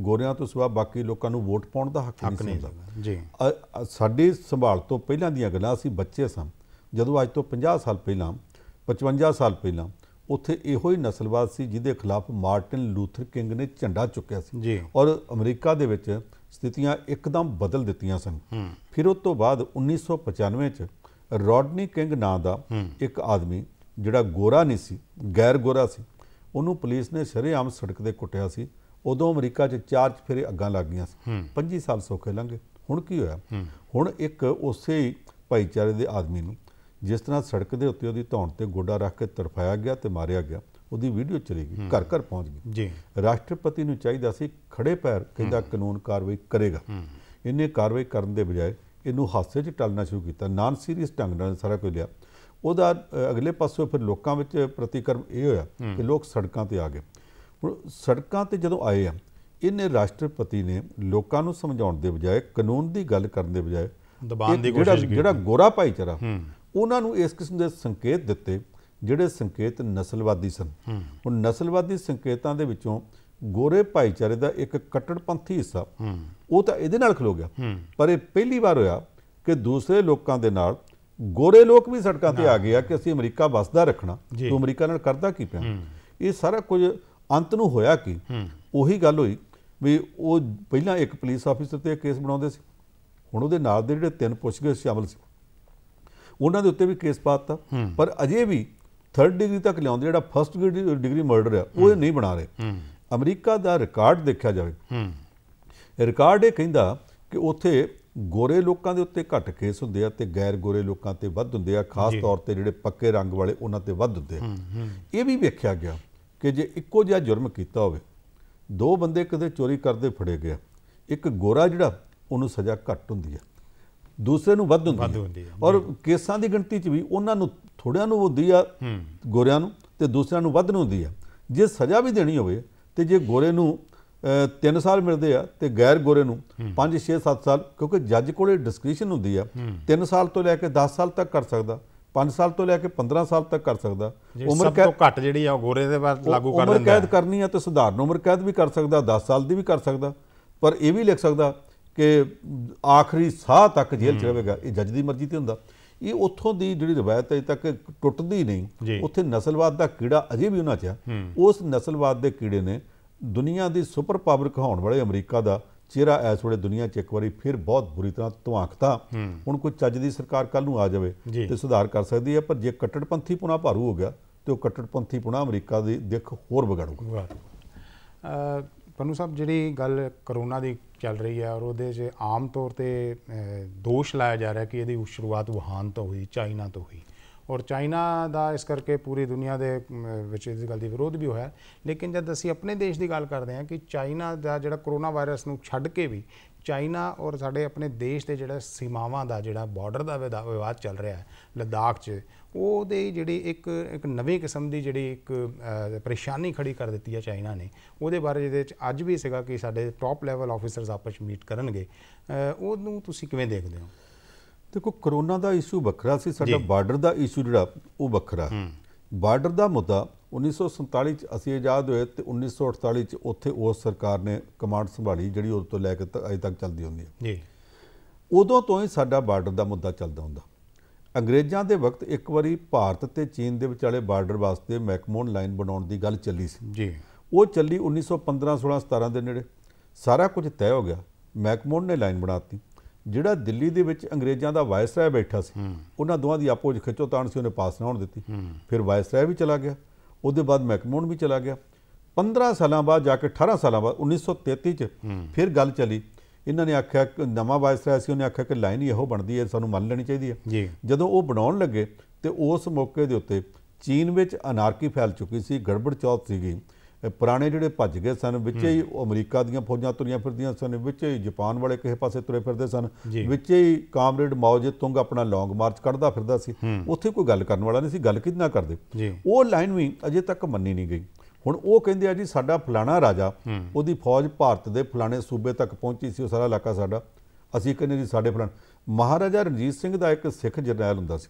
ਗੋਰਿਆਂ ਤੋਂ ਸਿਵਾ ਬਾਕੀ ਲੋਕਾਂ ਨੂੰ ਵੋਟ ਪਾਉਣ ਦਾ ਹੱਕ ਨਹੀਂ ਸੀ ਜੀ ਸਾਡੀ ਸੰਭਾਲ ਤੋਂ ਪਹਿਲਾਂ ਦੀਆਂ ਗੱਲਾਂ ਅਸੀਂ ਬੱਚੇ ਸਾਂ ਜਦੋਂ ਅੱਜ ਤੋਂ 50 ਸਾਲ ਪਹਿਲਾਂ 55 ਸਾਲ ਪਹਿਲਾਂ ਉੱਥੇ ਇਹੋ ਹੀ ਨਸਲਵਾਦ ਸੀ ਜਿਹਦੇ ਖਿਲਾਫ ਮਾਰਟਿਨ ਲੂਥਰ ਕਿੰਗ ਨੇ ਝੰਡਾ ਚੁੱਕਿਆ ਸੀ ਔਰ ਅਮਰੀਕਾ ਦੇ ਵਿੱਚ ਸਥਿਤੀਆਂ ਇੱਕਦਮ ਬਦਲ ਦਿੱਤੀਆਂ ਸਨ ਫਿਰ ਉਸ ਤੋਂ ਬਾਅਦ 1995 ਚ ਰੋਡਨੀ ਕਿੰਗ ਨਾਂ ਦਾ ਇੱਕ ਆਦਮੀ ਜਿਹੜਾ ਗੋਰਾ ਨਹੀਂ ਸੀ ਗੈਰ ਗੋਰਾ ਸੀ ਉਹਨੂੰ ਪੁਲਿਸ ਨੇ ਸ਼ਰੇਆਮ ਸੜਕ ਤੇ ਕੁੱਟਿਆ ਸੀ ਉਦੋਂ ਅਮਰੀਕਾ 'ਚ ਚਾਰ ਫਿਰ ਅੱਗਾਂ ਲੱਗ ਗਈਆਂ ਸੀ 25 ਸਾਲ ਸੋਕੇ ਲੰਘੇ ਹੁਣ ਕੀ ਹੋਇਆ ਹੁਣ ਇੱਕ ਉਸੇ ਭਾਈਚਾਰੇ ਦੇ ਆਦਮੀ ਨੂੰ ਜਿਸ ਤਰ੍ਹਾਂ ਸੜਕ ਦੇ ਉੱਤੇ ਉਹਦੀ ਧੌਣ ਤੇ ਗੋਡਾ ਰੱਖ ਕੇ ਤਰਫਾਇਆ ਗਿਆ ਤੇ ਮਾਰਿਆ ਗਿਆ ਉਹਦੀ ਵੀਡੀਓ ਚਲੀ ਗਈ ਘਰ ਘਰ ਪਹੁੰਚ ਗਈ ਜੀ ਰਾਸ਼ਟਰਪਤੀ ਨੂੰ ਚਾਹੀਦਾ ਸੀ ਖੜੇ ਪੈਰ ਕਹਿੰਦਾ ਕਾਨੂੰਨ ਕਾਰਵਾਈ ਕਰੇਗਾ ਇਹਨੇ ਕਾਰਵਾਈ ਕਰਨ ਦੇ ਬਜਾਏ ਇਹਨੂੰ ਹਾਸੇ 'ਚ ਟਲਣਾ ਸ਼ੁਰੂ ਕੀਤਾ ਨਾਨ ਸੀਰੀਅਸ ਢੰਗ ਨਾਲ ਸਾਰਾ ਕੁਝ ਲਿਆ ਉਹਦਾ ਅਗਲੇ ਪਾਸੋਂ ਫਿਰ ਲੋਕਾਂ ਵਿੱਚ ਪ੍ਰਤੀਕਰਮ ਇਹ ਹੋਇਆ ਕਿ ਲੋਕ ਸੜਕਾਂ ਤੇ ਆ ਗਏ ਹੁਣ ਸੜਕਾਂ ਤੇ ਜਦੋਂ ਆਏ ਆ ਇਹਨੇ ਰਾਸ਼ਟਰਪਤੀ ਨੇ ਲੋਕਾਂ ਨੂੰ ਸਮਝਾਉਣ ਦੇ ਬਜਾਏ ਕਾਨੂੰਨ ਦੀ ਗੱਲ ਕਰਨ ਦੇ ਬਜਾਏ ਦਬਾਨ ਦੀ ਕੋਸ਼ਿਸ਼ ਕੀਤੀ ਜਿਹੜਾ ਗੋਰਾ ਭਾਈਚਾਰਾ ਉਹਨਾਂ ਨੂੰ ਇਸ ਕਿਸਮ ਦੇ ਸੰਕੇਤ ਦਿੱਤੇ ਜਿਹੜੇ ਸੰਕੇਤ ਨਸਲਵਾਦੀ ਸਨ ਹੁਣ ਨਸਲਵਾਦੀ ਸੰਕੇਤਾਂ ਦੇ ਵਿੱਚੋਂ ਗੋਰੇ ਭਾਈਚਾਰੇ ਦਾ ਇੱਕ ਕੱਟੜਪੰਥੀ ਹਿੱਸਾ ਉਹ ਤਾਂ ਇਹਦੇ ਨਾਲ ਖਲੋ ਗਿਆ ਪਰ ਇਹ ਪਹਿਲੀ ਵਾਰ ਹੋਇਆ ਕਿ ਦੂਸਰੇ ਲੋਕਾਂ ਦੇ ਨਾਲ ਗੋਰੇ ਲੋਕ ਵੀ ਸੜਕਾਂ ਤੇ ਆ ਗਏ ਆ ਕਿ ਅਸੀਂ ਅਮਰੀਕਾ ਵਸਦਾ ਰੱਖਣਾ ਤੂੰ ਅਮਰੀਕਾ ਨਾਲ ਕਰਦਾ ਕੀ ਪਿਆ ਇਹ ਸਾਰਾ ਕੁਝ ਅੰਤ ਨੂੰ ਹੋਇਆ ਕਿ ਉਹੀ ਗੱਲ ਹੋਈ ਵੀ ਉਹ ਪਹਿਲਾਂ ਇੱਕ ਪੁਲਿਸ ਆਫੀਸਰ ਤੇ ਕੇਸ ਬਣਾਉਂਦੇ ਸੀ ਹੁਣ ਉਹਦੇ ਨਾਲ ਦੇ ਜਿਹੜੇ ਤਿੰਨ ਪੁੱਛਗਿੱਛ ਸ਼ਾਮਲ ਸੀ ਉਹਨਾਂ ਦੇ ਉੱਤੇ ਵੀ ਕੇਸ ਪਾਤਾ ਪਰ ਅਜੇ ਵੀ 3rd ਡਿਗਰੀ ਤੱਕ ਲਿਆਉਂਦੇ ਜਿਹੜਾ 1st ਡਿਗਰੀ ਮਰਡਰ ਆ ਉਹ ਨਹੀਂ ਬਣਾ ਰਹੇ ਅਮਰੀਕਾ ਦਾ ਰਿਕਾਰਡ ਦੇਖਿਆ ਜਾਵੇ ਰਿਕਾਰਡ ਇਹ ਕਹਿੰਦਾ ਕਿ ਉੱਥੇ ਗੋਰੇ ਲੋਕਾਂ ਦੇ ਉੱਤੇ ਘੱਟ ਕੇਸ ਹੁੰਦੇ ਆ ਤੇ ਗੈਰ ਗੋਰੇ ਲੋਕਾਂ ਤੇ ਵੱਧ ਹੁੰਦੇ ਆ ਖਾਸ ਤੌਰ ਤੇ ਜਿਹੜੇ ਪੱਕੇ ਰੰਗ ਵਾਲੇ ਉਹਨਾਂ ਤੇ ਵੱਧ ਹੁੰਦੇ ਆ ਇਹ ਵੀ ਵੇਖਿਆ ਗਿਆ ਕਿ ਜੇ ਇੱਕੋ ਜਿਹਾ ਜੁਰਮ ਕੀਤਾ ਹੋਵੇ ਦੋ ਬੰਦੇ ਕਦੇ ਚੋਰੀ ਕਰਦੇ ਫੜੇ ਗਿਆ ਇੱਕ ਗੋਰਾ ਜਿਹੜਾ ਉਹਨੂੰ ਸਜ਼ਾ ਘੱਟ ਹੁੰਦੀ ਆ ਦੂਸਰੇ ਨੂੰ ਵੱਧ ਹੁੰਦੀ ਹੈ ਔਰ ਕੇਸਾਂ ਦੀ ਗਿਣਤੀ 'ਚ ਵੀ ਉਹਨਾਂ ਨੂੰ ਥੋੜਿਆਂ ਨੂੰ ਹੁੰਦੀ ਆ ਗੋਰਿਆਂ ਨੂੰ ਤੇ ਦੂਸਰਿਆਂ ਨੂੰ ਵੱਧ ਨੂੰ ਹੁੰਦੀ ਆ ਜੇ ਸਜ਼ਾ ਵੀ ਦੇਣੀ ਹੋਵੇ ਤੇ ਜੇ ਗੋਰੇ ਨੂੰ 3 ਸਾਲ ਮਿਲਦੇ ਆ ਤੇ ਗੈਰ ਗੋਰੇ ਨੂੰ 5 6 7 ਸਾਲ ਕਿਉਂਕਿ ਜੱਜ ਕੋਲੇ ਡਿਸਕ੍ਰਿਸ਼ਨ ਹੁੰਦੀ ਆ 3 ਸਾਲ ਤੋਂ ਲੈ ਕੇ 10 ਸਾਲ ਤੱਕ ਕਰ ਸਕਦਾ 5 ਸਾਲ ਤੋਂ ਲੈ ਕੇ 15 ਸਾਲ ਤੱਕ ਕਰ ਸਕਦਾ ਉਮਰ ਕੈਦ ਤੋਂ ਘੱਟ ਜਿਹੜੀ ਆ ਗੋਰੇ ਦੇ ਬਾਅਦ ਲਾਗੂ ਕਰ ਦਿੰਦਾ ਉਮਰ ਕੈਦ ਕਰਨੀ ਆ ਤੇ ਸਧਾਰਨ ਉਮਰ ਕੈਦ ਵੀ ਕਰ ਸਕਦਾ 10 ਸਾਲ ਦੀ ਵੀ ਕਰ ਸਕਦਾ ਪਰ ਇਹ ਵੀ ਲਿਖ ਸਕਦਾ ਕਿ ਆਖਰੀ ਸਾਹ ਤੱਕ ਜੇਲ੍ਹ ਚ ਰਹੇਗਾ ਇਹ ਜੱਜ ਦੀ ਮਰਜ਼ੀ ਤੇ ਹੁੰਦਾ ਇਹ ਉੱਥੋਂ ਦੀ ਜਿਹੜੀ ਰਵਾਇਤ ਹੈ ਤੱਕ ਟੁੱਟਦੀ ਨਹੀਂ ਉੱਥੇ ਨਸਲਵਾਦ ਦਾ ਕੀੜਾ ਅਜੇ ਵੀ ਉਹਨਾਂ 'ਚ ਆ ਉਸ ਨਸਲਵਾਦ ਦੇ ਕੀੜੇ ਨੇ ਦੁਨੀਆ ਦੀ ਸੁਪਰ ਪਾਵਰ ਕਹਾਉਣ ਵਾਲੇ ਅਮਰੀਕਾ ਦਾ ਚਿਹਰਾ ਐਸ ਵੇਲੇ ਦੁਨੀਆ 'ਚ ਇੱਕ ਵਾਰੀ ਫਿਰ ਬਹੁਤ ਬੁਰੀ ਤਰ੍ਹਾਂ ਧਵਾਂਕਤਾ ਹੁਣ ਕੋਈ ਚੱਜ ਦੀ ਸਰਕਾਰ ਕੱਲ ਨੂੰ ਆ ਜਾਵੇ ਤੇ ਸੁਧਾਰ ਕਰ ਸਕਦੀ ਹੈ ਪਰ ਜੇ ਕੱਟੜਪੰਥੀ ਪੁਣਾ ਭਾਰੂ ਹੋ ਗਿਆ ਤੇ ਉਹ ਕੱਟੜਪੰਥੀ ਪੁਣਾ ਅਮਰੀਕਾ ਦੀ ਦਿੱਖ ਹੋਰ ਵਿਗੜੂਗਾ ਪਨੂ ਸਾਹਿਬ ਜਿਹੜੀ ਗੱਲ ਕਰੋਨਾ ਦੀ ਚੱਲ ਰਹੀ ਹੈ ਔਰ ਉਹਦੇ 'ਚ ਆਮ ਤੌਰ ਤੇ ਦੋਸ਼ ਲਾਇਆ ਜਾ ਰਿਹਾ ਕਿ ਇਹਦੀ ਸ਼ੁਰੂਆਤ ਵੁਹਾਨ ਤੋਂ ਹੋਈ ਚਾਈਨਾ ਤੋਂ ਹੋਈ ਔਰ ਚਾਈਨਾ ਦਾ ਇਸ ਕਰਕੇ ਪੂਰੀ ਦੁਨੀਆ ਦੇ ਵਿੱਚ ਇਸ ਗੱਲ ਦੀ ਵਿਰੋਧ ਵੀ ਹੋਇਆ ਲੇਕਿਨ ਜਦ ਅਸੀਂ ਆਪਣੇ ਦੇਸ਼ ਦੀ ਗੱਲ ਕਰਦੇ ਹਾਂ ਕਿ ਚਾਈਨਾ ਦਾ ਜਿਹੜਾ ਕਰੋਨਾ ਵਾਇਰਸ ਨੂੰ ਛੱਡ ਕੇ ਵੀ ਚਾਈਨਾ ਔਰ ਸਾਡੇ ਆਪਣੇ ਦੇਸ਼ ਦੇ ਜਿਹੜਾ ਸੀਮਾਵਾਂ ਦਾ ਜਿਹੜਾ ਬਾਰਡਰ ਦਾ ਵਿਵਾਦ ਚੱਲ ਰਿਹਾ ਹੈ ਲਦਾਖ 'ਚ ਉਹਦੇ ਜਿਹੜੇ ਇੱਕ ਇੱਕ ਨਵੇਂ ਕਿਸਮ ਦੀ ਜਿਹੜੀ ਇੱਕ ਪਰੇਸ਼ਾਨੀ ਖੜੀ ਕਰ ਦਿੱਤੀ ਹੈ ਚਾਈਨਾ ਨੇ ਉਹਦੇ ਬਾਰੇ ਜਿਹਦੇ ਵਿੱਚ ਅੱਜ ਵੀ ਸੀਗਾ ਕਿ ਸਾਡੇ ਟਾਪ ਲੈਵਲ ਆਫੀਸਰਸ ਆਪਸ ਵਿੱਚ ਮੀਟ ਕਰਨਗੇ ਉਹਨੂੰ ਤੁਸੀਂ ਕਿਵੇਂ ਦੇਖਦੇ ਹੋ ਦੇਖੋ ਕਰੋਨਾ ਦਾ ਇਸ਼ੂ ਵੱਖਰਾ ਸੀ ਸਾਡਾ ਬਾਰਡਰ ਦਾ ਇਸ਼ੂ ਜਿਹੜਾ ਉਹ ਵੱਖਰਾ ਬਾਰਡਰ ਦਾ ਮੁੱਦਾ 1947 ਚ ਅਸੀਂ ਆਜ਼ਾਦ ਹੋਏ ਤੇ 1948 ਚ ਉੱਥੇ ਉਸ ਸਰਕਾਰ ਨੇ ਕਮਾਂਡ ਸੰਭਾਲੀ ਜਿਹੜੀ ਉਦੋਂ ਤੋਂ ਲੈ ਕੇ ਅੱਜ ਤੱਕ ਚੱਲਦੀ ਹੁੰਦੀ ਹੈ ਜੀ ਉਦੋਂ ਤੋਂ ਹੀ ਸਾਡਾ ਬਾਰਡਰ ਦਾ ਮੁੱਦਾ ਚੱਲਦਾ ਹੁੰਦਾ ਅੰਗਰੇਜ਼ਾਂ ਦੇ ਵਕਤ ਇੱਕ ਵਾਰੀ ਭਾਰਤ ਤੇ ਚੀਨ ਦੇ ਵਿਚਾਲੇ ਬਾਰਡਰ ਵਾਸਤੇ ਮੈਕਮੋਨ ਲਾਈਨ ਬਣਾਉਣ ਦੀ ਗੱਲ ਚੱਲੀ ਸੀ ਜੀ ਉਹ ਚੱਲੀ 1915 16 17 ਦੇ ਨੇੜੇ ਸਾਰਾ ਕੁਝ ਤੈਅ ਹੋ ਗਿਆ ਮੈਕਮੋਨ ਨੇ ਲਾਈਨ ਬਣਾਤੀ ਜਿਹੜਾ ਦਿੱਲੀ ਦੇ ਵਿੱਚ ਅੰਗਰੇਜ਼ਾਂ ਦਾ ਵਾਇਸਰਾਏ ਬੈਠਾ ਸੀ ਉਹਨਾਂ ਦੋਵਾਂ ਦੀ ਆਪੋ ਵਿੱਚ ਖਿੱਚੋਤਾਣ ਸੀ ਉਹਨੇ ਪਾਸ ਨਾ ਹੋਣ ਦਿੱਤੀ ਫਿਰ ਵਾਇਸਰਾਏ ਵੀ ਚਲਾ ਗਿਆ ਉਹਦੇ ਬਾਅਦ ਮੈਕਮੋਨ ਵੀ ਚਲਾ ਗਿਆ 15 ਸਾਲਾਂ ਬਾਅਦ ਜਾ ਕੇ 18 ਸਾਲਾਂ ਬਾਅਦ 1933 ਚ ਫਿਰ ਗੱਲ ਚੱਲੀ ਇਹਨਾਂ ਨੇ ਆਖਿਆ ਕਿ ਨਵਾਂ ਵਾਇਸਰਾਏ ਸੀ ਉਹਨੇ ਆਖਿਆ ਕਿ ਲਾਈਨ ਇਹੋ ਬਣਦੀ ਹੈ ਸਾਨੂੰ ਮੰਨ ਲੈਣੀ ਚਾਹੀਦੀ ਹੈ ਜਦੋਂ ਉਹ ਬਣਾਉਣ ਲੱਗੇ ਤੇ ਉਸ ਮੌਕੇ ਦੇ ਉੱਤੇ ਚੀਨ ਵਿੱਚ ਅਨਾਰਕੀ ਫੈਲ ਚੁੱਕੀ ਸੀ ਗੜਬੜ ਚੌਤ ਸੀਗੀ ਪੁਰਾਣੇ ਜਿਹੜੇ ਭੱਜ ਗਏ ਸਨ ਵਿੱਚ ਹੀ ਅਮਰੀਕਾ ਦੀਆਂ ਫੌਜਾਂ ਤੁਰੀਆਂ ਫਿਰਦੀਆਂ ਸਨ ਵਿੱਚ ਹੀ ਜਾਪਾਨ ਵਾਲੇ ਕਿਸੇ ਪਾਸੇ ਤੁਰੇ ਫਿਰਦੇ ਸਨ ਵਿੱਚ ਹੀ ਕਾਮਰੇਡ ਮਾਓਜੇ ਤੁੰਗ ਆਪਣਾ ਲੌਂਗ ਮਾਰਚ ਕੱਢਦਾ ਫਿਰਦਾ ਸੀ ਉੱਥੇ ਕੋਈ ਗੱਲ ਕਰਨ ਵਾਲਾ ਨਹੀਂ ਸੀ ਗੱਲ ਕਿਦਾਂ ਕਰਦੇ ਉਹ ਲਾਈਨ ਵੀ ਅਜੇ ਤੱਕ ਮੰਨੀ ਨਹੀਂ ਗਈ ਹੁਣ ਉਹ ਕਹਿੰਦੇ ਆ ਜੀ ਸਾਡਾ ਫਲਾਣਾ ਰਾਜਾ ਉਹਦੀ ਫੌਜ ਭਾਰਤ ਦੇ ਫਲਾਣੇ ਸੂਬੇ ਤੱਕ ਪਹੁੰਚੀ ਸੀ ਉਹ ਸਾਰਾ ਇਲਾਕਾ ਸਾਡਾ ਅਸੀਂ ਕਹਿੰਦੇ ਜੀ ਸਾਡੇ ਫਲਾਣ ਮਹਾਰਾਜਾ ਰਣਜੀਤ ਸਿੰਘ ਦਾ ਇੱਕ ਸਿੱਖ ਜਰਨੈਲ ਹੁੰਦਾ ਸੀ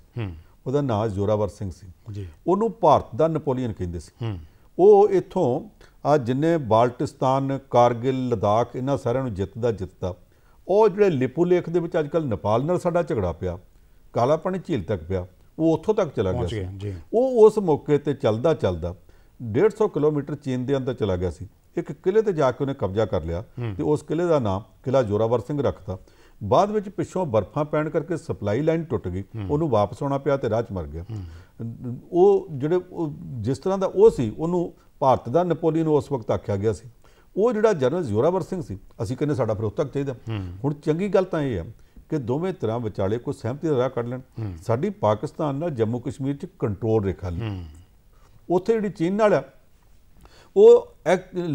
ਉਹਦਾ ਨਾਮ ਜੋਰਾਵਰ ਸਿੰਘ ਸੀ ਜੀ ਉਹਨੂੰ ਭਾਰਤ ਦਾ ਨਪੋਲੀਅਨ ਕਹਿੰਦੇ ਸੀ ਉਹ ਇੱਥੋਂ ਆ ਜਿੰਨੇ ਬਾਲਟਿਸਤਾਨ ਕਾਰਗਿਲ ਲਦਾਖ ਇਹਨਾਂ ਸਾਰਿਆਂ ਨੂੰ ਜਿੱਤਦਾ ਜਿੱਤਦਾ ਉਹ ਜਿਹੜੇ ਲਿਪੂ ਲੇਖ ਦੇ ਵਿੱਚ ਅੱਜਕੱਲ ਨੇਪਾਲ ਨਾਲ ਸਾਡਾ ਝਗੜਾ ਪਿਆ ਕਾਲਾਪਣ ਝੀਲ ਤੱਕ ਪਿਆ ਉਹ ਉੱਥੋਂ ਤੱਕ ਚਲਾ ਗਿਆ ਉਹ ਉਸ ਮੌਕੇ ਤੇ ਚੱਲਦਾ ਚੱਲਦਾ 150 ਕਿਲੋਮੀਟਰ ਚੀਨ ਦੇ ਅੰਦਰ ਚਲਾ ਗਿਆ ਸੀ ਇੱਕ ਕਿਲੇ ਤੇ ਜਾ ਕੇ ਉਹਨੇ ਕਬਜ਼ਾ ਕਰ ਲਿਆ ਤੇ ਉਸ ਕਿਲੇ ਦਾ ਨਾਮ ਕਿਲਾ ਜੋਰਾਵਰ ਸਿੰਘ ਰੱਖਤਾ ਬਾਅਦ ਵਿੱਚ ਪਿੱਛੋਂ ਬਰਫਾਂ ਪੈਣ ਕਰਕੇ ਸਪਲਾਈ ਲਾਈਨ ਟੁੱਟ ਗਈ ਉਹਨੂੰ ਵਾਪਸ ਆਉਣਾ ਪਿਆ ਤੇ ਰਾਜ ਮਰ ਗਿਆ ਉਹ ਜਿਹੜੇ ਜਿਸ ਤਰ੍ਹਾਂ ਦਾ ਉਹ ਸੀ ਉਹਨੂੰ ਭਾਰਤ ਦਾ ਨੈਪੋਲੀਅਨ ਉਸ ਵਕਤ ਆਖਿਆ ਗਿਆ ਸੀ ਉਹ ਜਿਹੜਾ ਜਨਰਲ ਜ਼ੋਰਾਵਰ ਸਿੰਘ ਸੀ ਅਸੀਂ ਕਹਿੰਦੇ ਸਾਡਾ ਫਿਰੋਤਕ ਚਾਹੀਦਾ ਹੁਣ ਚੰਗੀ ਗੱਲ ਤਾਂ ਇਹ ਹੈ ਕਿ ਦੋਵੇਂ ਤਰ੍ਹਾਂ ਵਿਚਾਲੇ ਕੋਈ ਸਹਿਮਤੀ ਦਾ ਰਾਹ ਕੱਢ ਲੈਣ ਸਾਡੀ ਪਾਕਿਸਤਾਨ ਨਾਲ ਜੰਮੂ ਕਸ਼ਮੀਰ 'ਚ ਕੰਟਰੋਲ ਰੇਖਾ ਲਈ ਉੱਥੇ ਜਿਹੜੀ ਚੀਨ ਨਾਲ ਉਹ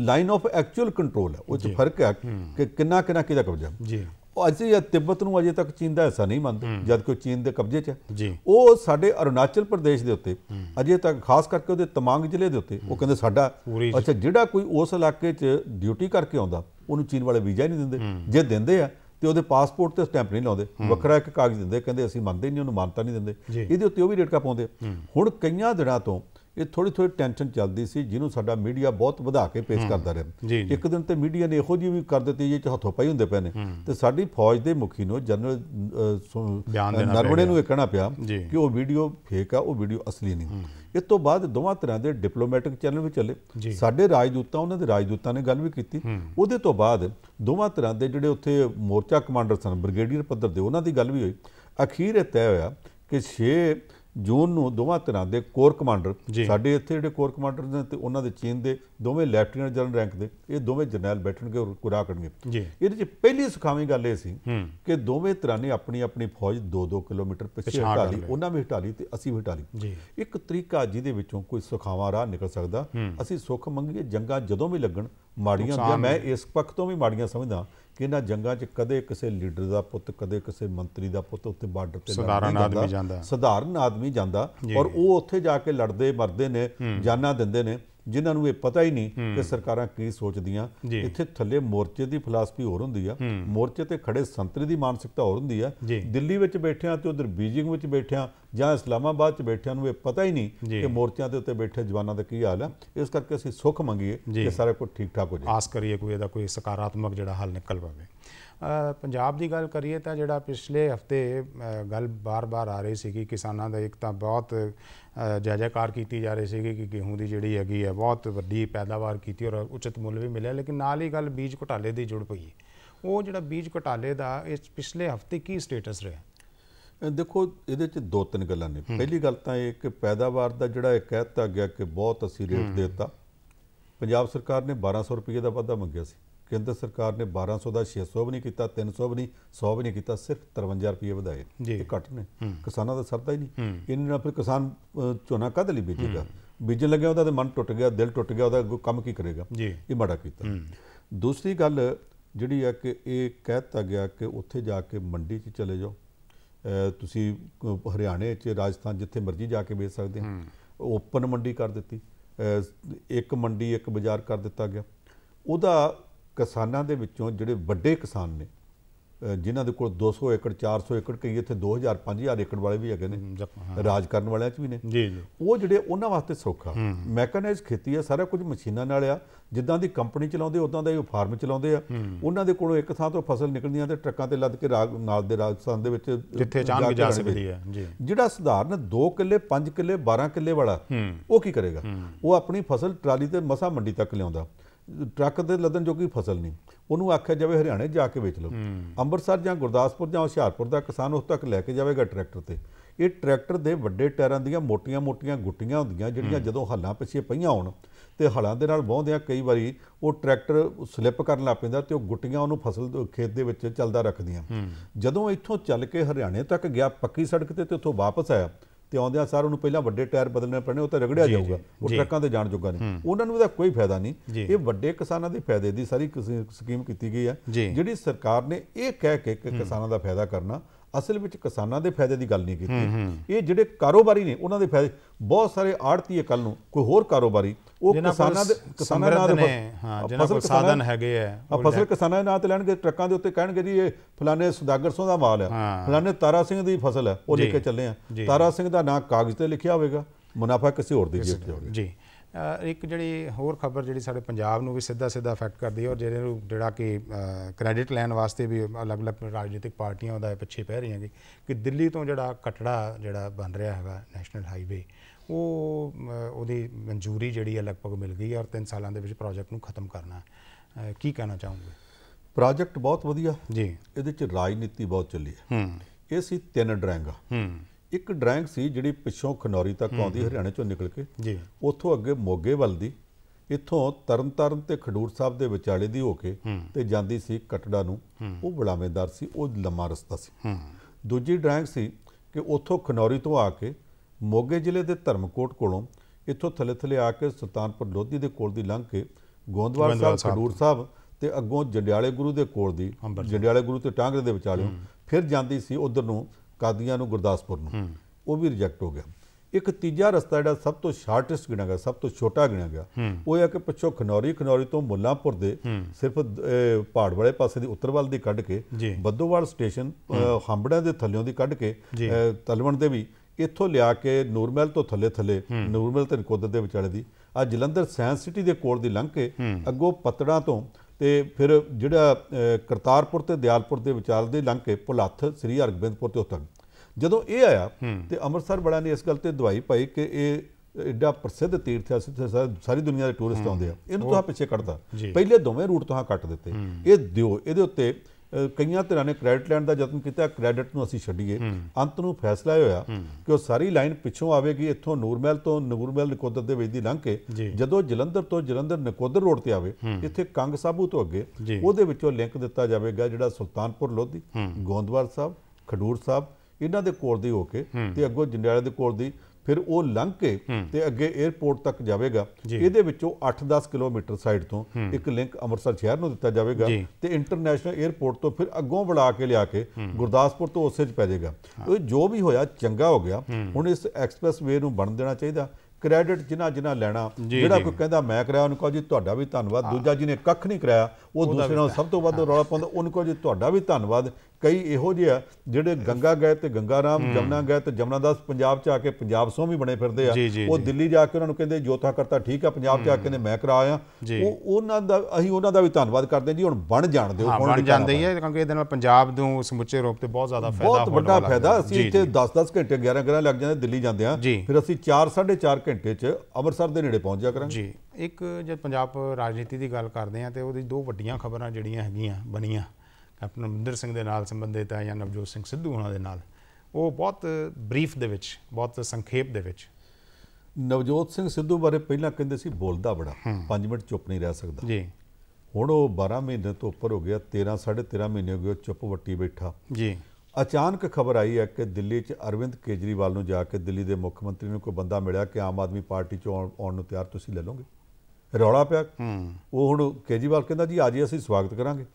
ਲਾਈਨ ਆਫ ਐਕਚੁਅਲ ਕੰਟਰੋਲ ਹੈ ਉਹ ਚ ਫਰਕ ਹੈ ਕਿ ਕਿੰਨਾ ਕਿੰਨਾ ਕਿਹਦਾ ਕਬਜ਼ਾ ਜੀ ਉਹ ਅਜੇ ਤਿੱਬਤ ਨੂੰ ਅਜੇ ਤੱਕ ਚੀਨ ਦਾ ਹਿੱਸਾ ਨਹੀਂ ਮੰਨਦੇ ਜਦ ਕਿ ਚੀਨ ਦੇ ਕਬਜ਼ੇ 'ਚ ਹੈ ਉਹ ਸਾਡੇ ਅਰੁਣਾਚਲ ਪ੍ਰਦੇਸ਼ ਦੇ ਉੱਤੇ ਅਜੇ ਤੱਕ ਖਾਸ ਕਰਕੇ ਉਹਦੇ ਤਮੰਗ ਜ਼ਿਲ੍ਹੇ ਦੇ ਉੱਤੇ ਉਹ ਕਹਿੰਦੇ ਸਾਡਾ ਅੱਛਾ ਜਿਹੜਾ ਕੋਈ ਉਸ ਇਲਾਕੇ 'ਚ ਡਿਊਟੀ ਕਰਕੇ ਆਉਂਦਾ ਉਹਨੂੰ ਚੀਨ ਵਾਲੇ ਵੀਜ਼ਾ ਹੀ ਨਹੀਂ ਦਿੰਦੇ ਜੇ ਦਿੰਦੇ ਆ ਤੇ ਉਹਦੇ ਪਾਸਪੋਰਟ ਤੇ ਸਟੈਂਪ ਨਹੀਂ ਲਾਉਂਦੇ ਵੱਖਰਾ ਇੱਕ ਕਾਗਜ਼ ਦਿੰਦੇ ਕਹਿੰਦੇ ਅਸੀਂ ਮੰਨਦੇ ਨਹੀਂ ਉਹਨੂੰ ਮਾਨਤਾ ਨਹੀਂ ਦਿੰਦੇ ਇਹਦੇ ਉੱਤੇ ਉਹ ਵੀ ਕਾ ਪਾਉਂਦੇ ਹੁਣ ਕਈਆਂ ਦਿਨਾਂ ਤੋਂ ਇਹ ਥੋੜੀ ਥੋੜੀ ਟੈਨਸ਼ਨ ਚੱਲਦੀ ਸੀ ਜਿਹਨੂੰ ਸਾਡਾ ਮੀਡੀਆ ਬਹੁਤ ਵਧਾ ਕੇ ਪੇਸ਼ ਕਰਦਾ ਰਿਹਾ ਇੱਕ ਦਿਨ ਤੇ ਮੀਡੀਆ ਨੇ ਇਹੋ ਜਿਹੀ ਵੀ ਕਰ ਦਿੱਤੀ ਜੇ ਹੱਥੋਂ ਪਈ ਹੁੰਦੇ ਪਏ ਨੇ ਤੇ ਸਾਡੀ ਫੌਜ ਦੇ ਮੁਖੀ ਨੂੰ ਜਨਰਲ ਨਰਵੜੇ ਨੂੰ ਇਹ ਕਹਿਣਾ ਪਿਆ ਕਿ ਉਹ ਵੀਡੀਓ ਫੇਕ ਆ ਉਹ ਵੀਡੀਓ ਅਸਲੀ ਨਹੀਂ ਇਸ ਤੋਂ ਬਾਅਦ ਦੋਵਾਂ ਤਰ੍ਹਾਂ ਦੇ ਡਿਪਲੋਮੈਟਿਕ ਚੈਨਲ ਵੀ ਚੱਲੇ ਸਾਡੇ ਰਾਜਦੂਤਾਂ ਉਹਨਾਂ ਦੇ ਰਾਜਦੂਤਾਂ ਨੇ ਗੱਲ ਵੀ ਕੀਤੀ ਉਹਦੇ ਤੋਂ ਬਾਅਦ ਦੋਵਾਂ ਤਰ੍ਹਾਂ ਦੇ ਜਿਹੜੇ ਉੱਥੇ ਮੋਰਚਾ ਕਮਾਂਡਰ ਸਨ ਬ੍ਰਿਗੇਡੀਅਰ ਪੱਧਰ ਦੇ ਉਹਨਾਂ ਦੀ ਗੱਲ ਵੀ ਹੋਈ ਅਖੀਰ ਇਹ ਤੈਅ ਹੋਇਆ ਕਿ 6 ਜੂਨ ਨੂੰ ਦੋਵਾਂ ਤਰ੍ਹਾਂ ਦੇ ਕੋਰ ਕਮਾਂਡਰ ਸਾਡੇ ਇੱਥੇ ਜਿਹੜੇ ਕੋਰ ਕਮਾਂਡਰ ਨੇ ਤੇ ਉਹਨਾਂ ਦੇ ਚੀਨ ਦੇ ਦੋਵੇਂ ਲੈਫਟੀਨੈਂਟ ਜਨਰਲ ਰੈਂਕ ਦੇ ਇਹ ਦੋਵੇਂ ਜਨਰਲ ਬੈਠਣਗੇ ਔਰ ਕੁਰਾ ਕਰਨਗੇ ਇਹਦੇ ਚ ਪਹਿਲੀ ਸਿਖਾਵੀਂ ਗੱਲ ਇਹ ਸੀ ਕਿ ਦੋਵੇਂ ਤਰ੍ਹਾਂ ਨੇ ਆਪਣੀ ਆਪਣੀ ਫੌਜ 2-2 ਕਿਲੋਮੀਟਰ ਪਿੱਛੇ ਹਟਾ ਲਈ ਉਹਨਾਂ ਵੀ ਹਟਾ ਲਈ ਤੇ ਅਸੀਂ ਵੀ ਹਟਾ ਲਈ ਇੱਕ ਤਰੀਕਾ ਜਿਹਦੇ ਵਿੱਚੋਂ ਕੋਈ ਸਿਖਾਵਾ ਰਾਹ ਨਿਕਲ ਸਕਦਾ ਅਸੀਂ ਸੁੱਖ ਮੰਗੀਏ ਜੰਗਾਂ ਜਦੋਂ ਵੀ ਲੱਗਣ ਮਾੜੀਆਂ ਮੈਂ ਇਸ ਪੱਖ ਤੋਂ ਵੀ ਮਾੜੀਆਂ ਸਮਝਦਾ ਕਿ ਇਹਨਾਂ ਜੰਗਾਂ 'ਚ ਕਦੇ ਕਿਸੇ ਲੀਡਰ ਦਾ ਪੁੱਤ ਕਦੇ ਕਿਸੇ ਮੰਤਰੀ ਦਾ ਪੁੱਤ ਉੱਥੇ ਬਾਰਡਰ ਤੇ ਸਧਾਰਨ ਆਦਮੀ ਜਾਂਦਾ ਸਧਾਰਨ ਆਦਮੀ ਜਾਂਦਾ ਔਰ ਉਹ ਉੱਥੇ ਜਾ ਕੇ ਲੜਦੇ ਮਰਦੇ ਨੇ ਜਾਨਾਂ ਦਿੰਦੇ ਨੇ ਜਿਨ੍ਹਾਂ ਨੂੰ ਇਹ ਪਤਾ ਹੀ ਨਹੀਂ ਕਿ ਸਰਕਾਰਾਂ ਕੀ ਸੋਚਦੀਆਂ ਇੱਥੇ ਥੱਲੇ ਮੋਰਚੇ ਦੀ ਫਲਸਫੀ ਹੋਰ ਹੁੰਦੀ ਆ ਮੋਰਚੇ ਤੇ ਖੜੇ ਸੰਤਰੀ ਦੀ ਮਾਨਸਿਕਤਾ ਹੋਰ ਹੁੰਦੀ ਆ ਦਿੱਲੀ ਵਿੱਚ ਬੈਠਿਆਂ ਤੇ ਉਧਰ ਬੀਜਿੰਗ ਵਿੱਚ ਬੈਠਿਆਂ ਜਾਂ ਇਸਲਾਮਾਬਾਦ 'ਚ ਬੈਠਿਆਂ ਨੂੰ ਇਹ ਪਤਾ ਹੀ ਨਹੀਂ ਕਿ ਮੋਰਚਿਆਂ ਦੇ ਉੱਤੇ ਬੈਠੇ ਜਵਾਨਾਂ ਦਾ ਕੀ ਹਾਲ ਆ ਇਸ ਕਰਕੇ ਅਸੀਂ ਸੁੱਖ ਮੰਗੀਏ ਕਿ ਸਾਰਾ ਕੁਝ ਠੀਕ ਠਾਕ ਹੋ ਜਾਏ ਆਸ ਕਰੀਏ ਕੋਈ ਇਹਦਾ ਕੋਈ ਸਕਾਰਾਤਮਕ ਜਿਹੜਾ ਹੱਲ ਨਿਕਲ ਪਵੇ ਪੰਜਾਬ ਦੀ ਗੱਲ ਕਰੀਏ ਤਾਂ ਜਿਹੜਾ ਪਿਛਲੇ ਹਫਤੇ ਗੱਲ ਬਾਰ-ਬਾਰ ਆ ਰਹੀ ਸੀ ਕਿ ਕਿਸਾਨਾਂ ਦਾ ਇੱਕ ਤਾਂ ਬਹੁਤ ਜਾਇਜ਼ਾਕਾਰ ਕੀਤੀ ਜਾ ਰਹੀ ਸੀ ਕਿ ਗੇਹੂੰ ਦੀ ਜਿਹੜੀ ਹੈਗੀ ਹੈ ਬਹੁਤ ਵੱਡੀ ਪੈਦਾਵਾਰ ਕੀਤੀ ਔਰ ਉਚਿਤ ਮੁੱਲ ਵੀ ਮਿਲਿਆ ਲੇਕਿਨ ਨਾਲ ਹੀ ਗੱਲ ਬੀਜ ਘਟਾਲੇ ਦੀ ਜੁੜ ਪਈ ਉਹ ਜਿਹੜਾ ਬੀਜ ਘਟਾਲੇ ਦਾ ਇਸ ਪਿਛਲੇ ਹਫਤੇ ਕੀ ਸਟੇਟਸ ਰਿਹਾ ਦੇਖੋ ਇਹਦੇ ਚ ਦੋ ਤਿੰਨ ਗੱਲਾਂ ਨੇ ਪਹਿਲੀ ਗੱਲ ਤਾਂ ਇਹ ਕਿ ਪੈਦਾਵਾਰ ਦਾ ਜਿਹੜਾ ਇਹ ਕਹਿਤਾ ਗਿਆ ਕਿ ਬਹੁਤ ਅਸੀਂ ਰੇਟ ਦਿੱਤਾ ਪੰਜਾਬ ਸਰਕਾਰ ਨੇ 1200 ਰੁਪਏ ਦਾ ਵਾਧਾ ਮੰਗਿਆ ਸੀ ਕੇਂਦਰ ਸਰਕਾਰ ਨੇ 1200 ਦਾ 600 ਵੀ ਨਹੀਂ ਕੀਤਾ 300 ਵੀ ਨਹੀਂ 100 ਵੀ ਨਹੀਂ ਕੀਤਾ ਸਿਰਫ 53 ਰੁਪਏ ਵਧਾਏ ਇਹ ਘੱਟ ਨੇ ਕਿਸਾਨਾਂ ਦਾ ਸਰਦਾ ਹੀ ਨਹੀਂ ਇਹਨਾਂ ਨਾਲ ਫਿਰ ਕਿਸਾਨ ਝੋਨਾ ਕਦ ਲਈ ਬੀਜੇਗਾ ਬੀਜਣ ਲੱਗਿਆ ਉਹਦਾ ਤੇ ਮਨ ਟੁੱਟ ਗਿਆ ਦਿਲ ਟੁੱਟ ਗਿਆ ਉਹਦਾ ਕੰਮ ਕੀ ਕਰੇਗਾ ਇਹ ਮਾੜਾ ਕੀਤਾ ਦੂਸਰੀ ਗੱਲ ਜਿਹੜੀ ਆ ਕਿ ਇਹ ਕਹਿਤਾ ਗਿਆ ਕਿ ਉੱਥੇ ਜਾ ਕੇ ਮੰਡੀ 'ਚ ਚਲੇ ਜਾਓ ਤੁਸੀਂ ਹਰਿਆਣੇ 'ਚ ਰਾਜਸਥਾਨ ਜਿੱਥੇ ਮਰਜ਼ੀ ਜਾ ਕੇ ਵੇਚ ਸਕਦੇ ਹੋ ਓਪਨ ਮੰਡੀ ਕਰ ਦਿੱਤੀ ਇੱਕ ਮੰਡੀ ਇੱਕ ਬਾਜ਼ਾਰ ਕਰ ਦਿੱਤਾ ਗਿਆ ਉਹਦਾ ਕਿਸਾਨਾਂ ਦੇ ਵਿੱਚੋਂ ਜਿਹੜੇ ਵੱਡੇ ਕਿਸਾਨ ਨੇ ਜਿਨ੍ਹਾਂ ਦੇ ਕੋਲ 200 ਏਕੜ 400 ਏਕੜ ਕਈ ਇੱਥੇ 2000 5000 ਏਕੜ ਵਾਲੇ ਵੀ ਹੈਗੇ ਨੇ ਰਾਜ ਕਰਨ ਵਾਲਿਆਂ ਚ ਵੀ ਨੇ ਜੀ ਜੀ ਉਹ ਜਿਹੜੇ ਉਹਨਾਂ ਵਾਸਤੇ ਸੌਖਾ ਮੈਕਨਾਈਜ਼ ਖੇਤੀ ਆ ਸਾਰਾ ਕੁਝ ਮਸ਼ੀਨਾਂ ਨਾਲ ਆ ਜਿੱਦਾਂ ਦੀ ਕੰਪਨੀ ਚਲਾਉਂਦੇ ਉਦਾਂ ਦਾ ਹੀ ਉਹ ਫਾਰਮ ਚਲਾਉਂਦੇ ਆ ਉਹਨਾਂ ਦੇ ਕੋਲੋਂ ਇੱਕ ਥਾਂ ਤੋਂ ਫਸਲ ਨਿਕਲਦੀਆਂ ਤੇ ਟਰੱਕਾਂ ਤੇ ਲੱਦ ਕੇ ਰਾਜ ਨਾਲ ਦੇ ਰਾਜਸਥਾਨ ਦੇ ਵਿੱਚ ਜਿੱਥੇ ਚਾਹੁੰਦੇ ਜਾ ਸਕਦੀ ਹੈ ਜੀ ਜਿਹੜਾ ਸਧਾਰਨ 2 ਕਿੱਲੇ 5 ਕਿੱਲੇ 12 ਕਿੱਲੇ ਵਾਲਾ ਉਹ ਕੀ ਕਰੇਗਾ ਉਹ ਆਪਣੀ ਫਸਲ ਟਰਾਲੀ ਤੇ ਮਸਾ ਮੰਡੀ ਤੱਕ ਲਿਆਉਂਦਾ ਟਰੱਕ ਦੇ ਜੋ ਜੋਗੀ ਫਸਲ ਨਹੀਂ ਉਹਨੂੰ ਆਖਿਆ ਜਾਵੇ ਹਰਿਆਣੇ ਜਾ ਕੇ ਵੇਚ ਲਓ ਅੰਮ੍ਰਿਤਸਰ ਜਾਂ ਗੁਰਦਾਸਪੁਰ ਜਾਂ ਹੁਸ਼ਿਆਰਪੁਰ ਦਾ ਕਿਸਾਨ ਉਸ ਤੱਕ ਲੈ ਕੇ ਜਾਵੇਗਾ ਟਰੈਕਟਰ ਤੇ ਇਹ ਟਰੈਕਟਰ ਦੇ ਵੱਡੇ ਟਾਇਰਾਂ ਦੀਆਂ ਮੋਟੀਆਂ-ਮੋਟੀਆਂ ਗੁੱਟੀਆਂ ਹੁੰਦੀਆਂ ਜਿਹੜੀਆਂ ਜਦੋਂ ਹੱਲਾਂ ਪਿੱਛੇ ਪਈਆਂ ਹੋਣ ਤੇ ਹਲਾਂ ਦੇ ਨਾਲ ਵਾਹੁੰਦਿਆਂ ਕਈ ਵਾਰੀ ਉਹ ਟਰੈਕਟਰ ਸਲਿੱਪ ਕਰਨ ਲੱਗ ਪੈਂਦਾ ਤੇ ਉਹ ਗੁੱਟੀਆਂ ਉਹਨੂੰ ਫਸਲ ਖੇਤ ਦੇ ਵਿੱਚ ਚੱਲਦਾ ਰੱਖਦੀਆਂ ਜਦੋਂ ਇੱਥੋਂ ਚੱਲ ਕੇ ਹਰਿਆਣੇ ਤੱਕ ਗਿਆ ਪੱਕੀ ਸੜਕ ਤੇ ਤੇ ਉੱਥੋਂ ਵਾਪਸ ਆਇਆ ਤੇ ਆਉਂਦਿਆਂ ਸਾਰ ਉਹਨੂੰ ਪਹਿਲਾਂ ਵੱਡੇ ਟਾਇਰ ਬਦਲਣੇ ਪੈਣੇ ਉਹ ਤਾਂ ਰਗੜਿਆ ਜਾਊਗਾ ਉਹ ਟਰੱਕਾਂ ਤੇ ਜਾਣ ਜੋਗਾ ਨਹੀਂ ਉਹਨਾਂ ਨੂੰ ਇਹਦਾ ਕੋਈ ਫਾਇਦਾ ਨਹੀਂ ਇਹ ਵੱਡੇ ਕਿਸਾਨਾਂ ਦੇ ਫਾਇਦੇ ਦੀ ਸਾਰੀ ਸਕੀਮ ਕੀਤੀ ਗਈ ਹੈ ਜਿਹੜੀ ਸਰਕਾਰ ਨੇ ਇਹ ਕਹਿ ਕੇ ਕਿ ਕਿਸਾਨਾਂ ਦਾ ਫਾਇਦਾ ਕਰਨਾ ਅਸਲ ਵਿੱਚ ਕਿਸਾਨਾਂ ਦੇ ਫਾਇਦੇ ਦੀ ਗੱਲ ਨਹੀਂ ਕੀਤੀ ਇਹ ਜਿਹੜੇ ਕਾਰੋਬਾਰੀ ਨੇ ਉਹਨਾਂ ਦੇ ਫਾਇਦੇ ਬਹੁਤ ਸਾਰੇ ਆੜਤੀਏ ਕੱਲ ਨੂੰ ਕੋਈ ਹੋਰ ਕਾਰੋਬਾਰੀ ਉਹ ਕਿਸਾਨਾਂ ਦੇ ਕਿਸਾਨਾਂ ਨਾਲ ਨੇ ਹਾਂ ਜਿਹਨਾਂ ਕੋਲ ਸਾਧਨ ਹੈਗੇ ਆ ਫਸਲ ਕਿਸਾਨਾਂ ਦੇ ਨਾਂ ਤੇ ਲੈਣਗੇ ਟਰੱਕਾਂ ਦੇ ਉੱਤੇ ਕਹਿਣਗੇ ਜੀ ਇਹ ਫਲਾਣੇ ਸੁਦਾਗਰ ਸਿੰਘ ਦਾ ਮਾਲ ਆ ਫਲਾਣੇ ਤਾਰਾ ਸਿੰਘ ਦੀ ਫਸਲ ਹੈ ਉਹ ਲਿਖ ਕੇ ਚੱਲੇ ਆ ਤਾਰਾ ਸਿੰਘ ਦਾ ਨਾਂ ਕਾਗਜ਼ ਤੇ ਲਿਖਿਆ ਹੋਵੇਗਾ ਮੁਨਾਫਾ ਕਿਸੇ ਹੋਰ ਦੀ ਜੇਬ ਤੇ ਹੋਵੇਗਾ ਜੀ ਇੱਕ ਜਿਹੜੀ ਹੋਰ ਖਬਰ ਜਿਹੜੀ ਸਾਡੇ ਪੰਜਾਬ ਨੂੰ ਵੀ ਸਿੱਧਾ ਸਿੱਧਾ ਅਫੈਕਟ ਕਰਦੀ ਹੈ ਔਰ ਜਿਹੜੇ ਨੂੰ ਜਿਹੜਾ ਕਿ ਕ੍ਰੈਡਿਟ ਲੈਣ ਵਾਸਤੇ ਵੀ ਅਲੱਗ-ਅਲੱਗ ਰਾਜਨੀਤਿਕ ਪਾਰਟੀਆਂ ਉਹਦਾ ਪਿੱਛੇ ਪੈ ਰਹੀਆਂ ਨੇ ਕਿ ਦਿੱਲੀ ਤੋਂ ਜਿਹੜਾ ਕਟੜਾ ਜਿਹੜਾ ਬਣ ਰਿਹਾ ਹੈਗਾ ਨੈਸ਼ਨਲ ਹਾਈਵੇ ਉਹ ਉਹਦੀ ਮਨਜ਼ੂਰੀ ਜਿਹੜੀ ਹੈ ਲਗਭਗ ਮਿਲ ਗਈ ਔਰ 3 ਸਾਲਾਂ ਦੇ ਵਿੱਚ ਪ੍ਰੋਜੈਕਟ ਨੂੰ ਖਤਮ ਕਰਨਾ ਕੀ ਕਹਿਣਾ ਚਾਹੋਗੇ ਪ੍ਰੋਜੈਕਟ ਬਹੁਤ ਵਧੀਆ ਜੀ ਇਹਦੇ ਵਿੱਚ ਰਾਜਨੀਤੀ ਬਹੁਤ ਚੱਲੀ ਹੈ ਹੂੰ ਇਹ ਸੀ ਤਿੰਨ ਡਰਾਇੰਗਾਂ ਹੂੰ ਇੱਕ ਡਰਾਇੰਗ ਸੀ ਜਿਹੜੀ ਪਿੱਛੋਂ ਖਨੌਰੀ ਤੱਕ ਆਉਂਦੀ ਹਰਿਆਣੇ ਚੋਂ ਨਿਕਲ ਕੇ ਜੀ ਉੱਥੋਂ ਅੱਗੇ ਮੋਗੇ ਵੱਲ ਦੀ ਇੱਥੋਂ ਤਰਨਤਾਰਨ ਤੇ ਖਡੂਰ ਸਾਹਿਬ ਦੇ ਵਿਚਾਲੇ ਦੀ ਹੋ ਕੇ ਤੇ ਜਾਂਦੀ ਸੀ ਕਟੜਾ ਨੂੰ ਉਹ ਬੜਾਵੇਂਦਾਰ ਸੀ ਉਹ ਲੰਮਾ ਰਸਤਾ ਸੀ ਦੂਜੀ ਡਰਾਇੰਗ ਸੀ ਕਿ ਉੱਥੋਂ ਖਨੌਰੀ ਤੋਂ ਆ ਕੇ ਮੋਗੇ ਜ਼ਿਲ੍ਹੇ ਦੇ ਧਰਮਕੋਟ ਕੋਲੋਂ ਇੱਥੋਂ ਥੱਲੇ ਥੱਲੇ ਆ ਕੇ ਸੁਲਤਾਨਪੁਰ ਲੋਧੀ ਦੇ ਕੋਲ ਦੀ ਲੰਘ ਕੇ ਗੋਂਦਵਾਲ ਸਾਹਿਬ ਖਡੂਰ ਸਾਹਿਬ ਤੇ ਅੱਗੋਂ ਜੰਡਿਆਲੇ ਗੁਰੂ ਦੇ ਕੋਲ ਦੀ ਜੰਡਿਆਲੇ ਗੁਰੂ ਤੇ ਟਾਂਗਰੇ ਦੇ ਵਿਚਾਲੇ ਫਿਰ ਜਾਂਦੀ ਸੀ ਉਧਰ ਨੂੰ ਕਾਦੀਆਂ ਨੂੰ ਗੁਰਦਾਸਪੁਰ ਨੂੰ ਉਹ ਵੀ ਰਿਜੈਕਟ ਹੋ ਗਿਆ ਇੱਕ ਤੀਜਾ ਰਸਤਾ ਜਿਹੜਾ ਸਭ ਤੋਂ ਸ਼ਾਰਟੈਸਟ ਗਿਣਿਆ ਗਿਆ ਸਭ ਤੋਂ ਛੋਟਾ ਗਿਣਿਆ ਗਿਆ ਉਹ ਹੈ ਕਿ ਪਿੱਛੋਂ ਖਨੌਰੀ ਖਨੌਰੀ ਤੋਂ ਮੁੱਲਾਂਪੁਰ ਦੇ ਸਿਰਫ ਪਹਾੜ ਵਾਲੇ ਪਾਸੇ ਦੀ ਉੱਤਰ ਵੱਲ ਦੀ ਕੱਢ ਕੇ ਬੱਦੋਵਾਲ ਸਟੇਸ਼ਨ ਹੰਬੜਾਂ ਦੇ ਥੱਲਿਓਂ ਦੀ ਕੱਢ ਕੇ ਤਲਵਣ ਦੇ ਵੀ ਇੱਥੋਂ ਲਿਆ ਕੇ ਨੂਰਮਹਿਲ ਤੋਂ ਥੱਲੇ ਥੱਲੇ ਨੂਰਮਹਿਲ ਤੇ ਕੋਦਰ ਦੇ ਵਿਚਾਲੇ ਦੀ ਆ ਜਲੰਧਰ ਸਾਇੰਸ ਸਿਟੀ ਦੇ ਕੋਲ ਦੀ ਲੰਘ ਕੇ ਅੱਗੋਂ ਪਤੜਾ ਤੋਂ ਤੇ ਫਿਰ ਜਿਹੜਾ ਕਰਤਾਰਪੁਰ ਤੇ ਦਿਆਲਪੁਰ ਦੇ ਵਿਚਾਰ ਦੇ ਲੰਘ ਕੇ ਭੁਲੱਥ ਸ੍ਰੀ ਹਰਗੋਬਿੰਦਪੁਰ ਤੇ ਉਤਰਨ ਜਦੋਂ ਇਹ ਆਇਆ ਤੇ ਅੰਮ੍ਰਿਤਸਰ ਬੜਾ ਨੇ ਇਸ ਗੱਲ ਤੇ ਦਵਾਈ ਪਾਈ ਕਿ ਇਹ ਐਡਾ ਪ੍ਰਸਿੱਧ ਤੀਰਥ ਹੈ ਜਿੱਥੇ ਸਾਰੀ ਦੁਨੀਆ ਦੇ ਟੂਰਿਸਟ ਆਉਂਦੇ ਆ ਇਹਨੂੰ ਤੁਸੀਂ ਪਿੱਛੇ ਕੱਢਦਾ ਪਹਿਲੇ ਦੋਵੇਂ ਰੂਟ ਤੁਸੀਂ ਕੱਟ ਦਿੱਤੇ ਇਹ ਦਿਓ ਇਹਦੇ ਉੱਤੇ ਕਈਆਂ ਧਿਰਾਂ ਨੇ ਕ੍ਰੈਡਿਟ ਲੈਣ ਦਾ ਯਤਨ ਕੀਤਾ ਕ੍ਰੈਡਿਟ ਨੂੰ ਅਸੀਂ ਛੱਡੀਏ ਅੰਤ ਨੂੰ ਫੈਸਲਾ ਇਹ ਹੋਇਆ ਕਿ ਉਹ ਸਾਰੀ ਲਾਈਨ ਪਿੱਛੋਂ ਆਵੇਗੀ ਇੱਥੋਂ ਨੂਰਮਹਿਲ ਤੋਂ ਨੂਰਮਹਿਲ ਨਕੋਦਰ ਦੇ ਵਿੱਚ ਦੀ ਲੰਘ ਕੇ ਜਦੋਂ ਜਲੰਧਰ ਤੋਂ ਜਲੰਧਰ ਨਕੋਦਰ ਰੋਡ ਤੇ ਆਵੇ ਇੱਥੇ ਕੰਗ ਸਾਬੂ ਤੋਂ ਅੱਗੇ ਉਹਦੇ ਵਿੱਚੋਂ ਲਿੰਕ ਦਿੱਤਾ ਜਾਵੇਗਾ ਜਿਹੜਾ ਸੁਲਤਾਨਪੁਰ ਲੋਧੀ ਗੋਂਦਵਾਰ ਸਾਹਿਬ ਖਡੂਰ ਸਾਹਿਬ ਇਹਨਾਂ ਦੇ ਕੋਲ ਦੀ ਹੋ ਕੇ ਤੇ ਅੱਗੋਂ ਜੰਡਿਆਲੇ ਦੇ ਕੋਲ ਦੀ ਫਿਰ ਉਹ ਲੰਘ ਕੇ ਤੇ ਅੱਗੇ 에어ਪੋਰਟ ਤੱਕ ਜਾਵੇਗਾ ਇਹਦੇ ਵਿੱਚੋਂ 8-10 ਕਿਲੋਮੀਟਰ ਸਾਈਡ ਤੋਂ ਇੱਕ ਲਿੰਕ ਅੰਮ੍ਰਿਤਸਰ ਸ਼ਹਿਰ ਨੂੰ ਦਿੱਤਾ ਜਾਵੇਗਾ ਤੇ ਇੰਟਰਨੈਸ਼ਨਲ 에어ਪੋਰਟ ਤੋਂ ਫਿਰ ਅੱਗੋਂ ਵੜਾ ਕੇ ਲਿਆ ਕੇ ਗੁਰਦਾਸਪੁਰ ਤੋਂ ਉਸੇ 'ਚ ਪੈ ਜਾਏਗਾ ਜੋ ਵੀ ਹੋਇਆ ਚੰਗਾ ਹੋ ਗਿਆ ਹੁਣ ਇਸ ਐਕਸਪ੍ਰੈਸਵੇ ਨੂੰ ਬਣ ਦੇਣਾ ਚਾਹੀਦਾ ਕ੍ਰੈਡਿਟ ਜਿਨ੍ਹਾਂ ਜਿਨ੍ਹਾਂ ਲੈਣਾ ਜਿਹੜਾ ਕੋਈ ਕਹਿੰਦਾ ਮੈਂ ਕਰਾਇਆ ਉਹਨੂੰ ਕਹੋ ਜੀ ਤੁਹਾਡਾ ਵੀ ਧੰਨਵਾਦ ਦੂਜਾ ਜਿਹਨੇ ਕੱਖ ਨਹੀਂ ਕਰਾਇਆ ਉਹ ਦੂਸਰੇ ਨਾਲ ਸਭ ਤੋਂ ਵੱਧ ਰੌਲਾ ਪਾਉਂਦਾ ਉਹਨੂੰ ਕਹੋ ਜੀ ਤੁਹਾਡਾ ਵੀ ਧੰਨਵਾਦ ਕਈ ਇਹੋ ਜਿਹੇ ਆ ਜਿਹੜੇ ਗੰਗਾ ਗਏ ਤੇ ਗੰਗਾ ਰਾਮ ਜਮਨਾ ਗਏ ਤੇ ਜਮਨਾ ਦਾਸ ਪੰਜਾਬ ਚ ਆ ਕੇ ਪੰਜਾਬ ਸੋਂ ਵੀ ਬਣੇ ਫਿਰਦੇ ਆ ਉਹ ਦਿੱਲੀ ਜਾ ਕੇ ਉਹਨਾਂ ਨੂੰ ਕਹਿੰਦੇ ਜੋਤਾ ਕਰਤਾ ਠੀਕ ਆ ਪੰਜਾਬ ਚ ਆ ਕੇ ਨੇ ਮੈਂ ਕਰਾ ਆਇਆ ਉਹ ਉਹਨਾਂ ਦਾ ਅਸੀਂ ਉਹਨਾਂ ਦਾ ਵੀ ਧੰਨਵਾਦ ਕਰਦੇ ਜੀ ਹੁਣ ਬਣ ਜਾਣ ਦਿਓ ਹੁਣ ਬਣ ਜਾਂਦੇ ਹੀ ਆ ਕਿਉਂਕਿ ਇਹਦੇ ਨਾਲ ਪੰਜਾਬ ਨੂੰ ਸਮੁੱਚੇ ਰੂਪ ਤੇ ਬਹੁਤ ਜ਼ਿਆਦਾ ਫਾਇਦਾ ਹੋਣਾ ਬਹੁਤ ਵੱਡਾ ਫਾਇਦਾ ਅਸੀਂ ਇੱਥੇ 10-10 ਘੰਟੇ 11 ਘੰਟੇ ਲੱਗ ਜਾਂਦੇ ਦਿੱਲੀ ਜਾਂਦੇ ਆ ਫਿਰ ਅਸੀਂ 4-4.5 ਘੰਟੇ ਚ ਅੰਮ੍ਰਿਤਸਰ ਦੇ ਨੇੜੇ ਪਹੁੰਚ ਜਾ ਕਰਾਂਗੇ ਜੀ ਇੱਕ ਜੇ ਪੰਜਾਬ ਰਾਜਨੀਤੀ ਦੀ ਗੱਲ ਕਰਦੇ ਆ ਤੇ ਉਹਦੀ ਦੋ ਵੱਡੀਆਂ ਖਬਰਾਂ ਜਿਹੜੀਆਂ ਹੈਗੀਆਂ ਬਣੀਆਂ ਆਪਣੇ ਮੰਦਰ ਸਿੰਘ ਦੇ ਨਾਲ ਸੰਬੰਧਿਤ ਹੈ ਜਾਂ ਨਵਜੋਤ ਸਿੰਘ ਸਿੱਧੂ ਉਹਨਾਂ ਦੇ ਨਾਲ ਉਹ ਬਹੁਤ ਬਰੀਫ ਦੇ ਵਿੱਚ ਬਹੁਤ ਸੰਖੇਪ ਦੇ ਵਿੱਚ ਨਵਜੋਤ ਸਿੰਘ ਸਿੱਧੂ ਬਾਰੇ ਪਹਿਲਾਂ ਕਹਿੰਦੇ ਸੀ ਬੋਲਦਾ ਬੜਾ 5 ਮਿੰਟ ਚੁੱਪ ਨਹੀਂ ਰਹਿ ਸਕਦਾ ਜੀ ਹੁਣ ਉਹ 12 ਮਹੀਨੇ ਤੋਂ ਉੱਪਰ ਹੋ ਗਿਆ 13 13.5 ਮਹੀਨੇ ਹੋ ਗਏ ਚੁੱਪ ਵੱਟੀ ਬੈਠਾ ਜੀ ਅਚਾਨਕ ਖਬਰ ਆਈ ਹੈ ਕਿ ਦਿੱਲੀ 'ਚ ਅਰਵਿੰਦ ਕੇਜਰੀਵਾਲ ਨੂੰ ਜਾ ਕੇ ਦਿੱਲੀ ਦੇ ਮੁੱਖ ਮੰਤਰੀ ਨੂੰ ਕੋਈ ਬੰਦਾ ਮਿਲਿਆ ਕਿ ਆਮ ਆਦਮੀ ਪਾਰਟੀ 'ਚ ਆਉਣ ਨੂੰ ਤਿਆਰ ਤੁਸੀਂ ਲੈ ਲਓਗੇ ਰੌਲਾ ਪਿਆ ਉਹ ਹੁਣ ਕੇਜੀਵਾਲ ਕਹਿੰਦਾ ਜੀ ਆ ਜੀ ਅਸੀਂ ਸਵਾਗਤ ਕਰਾਂਗੇ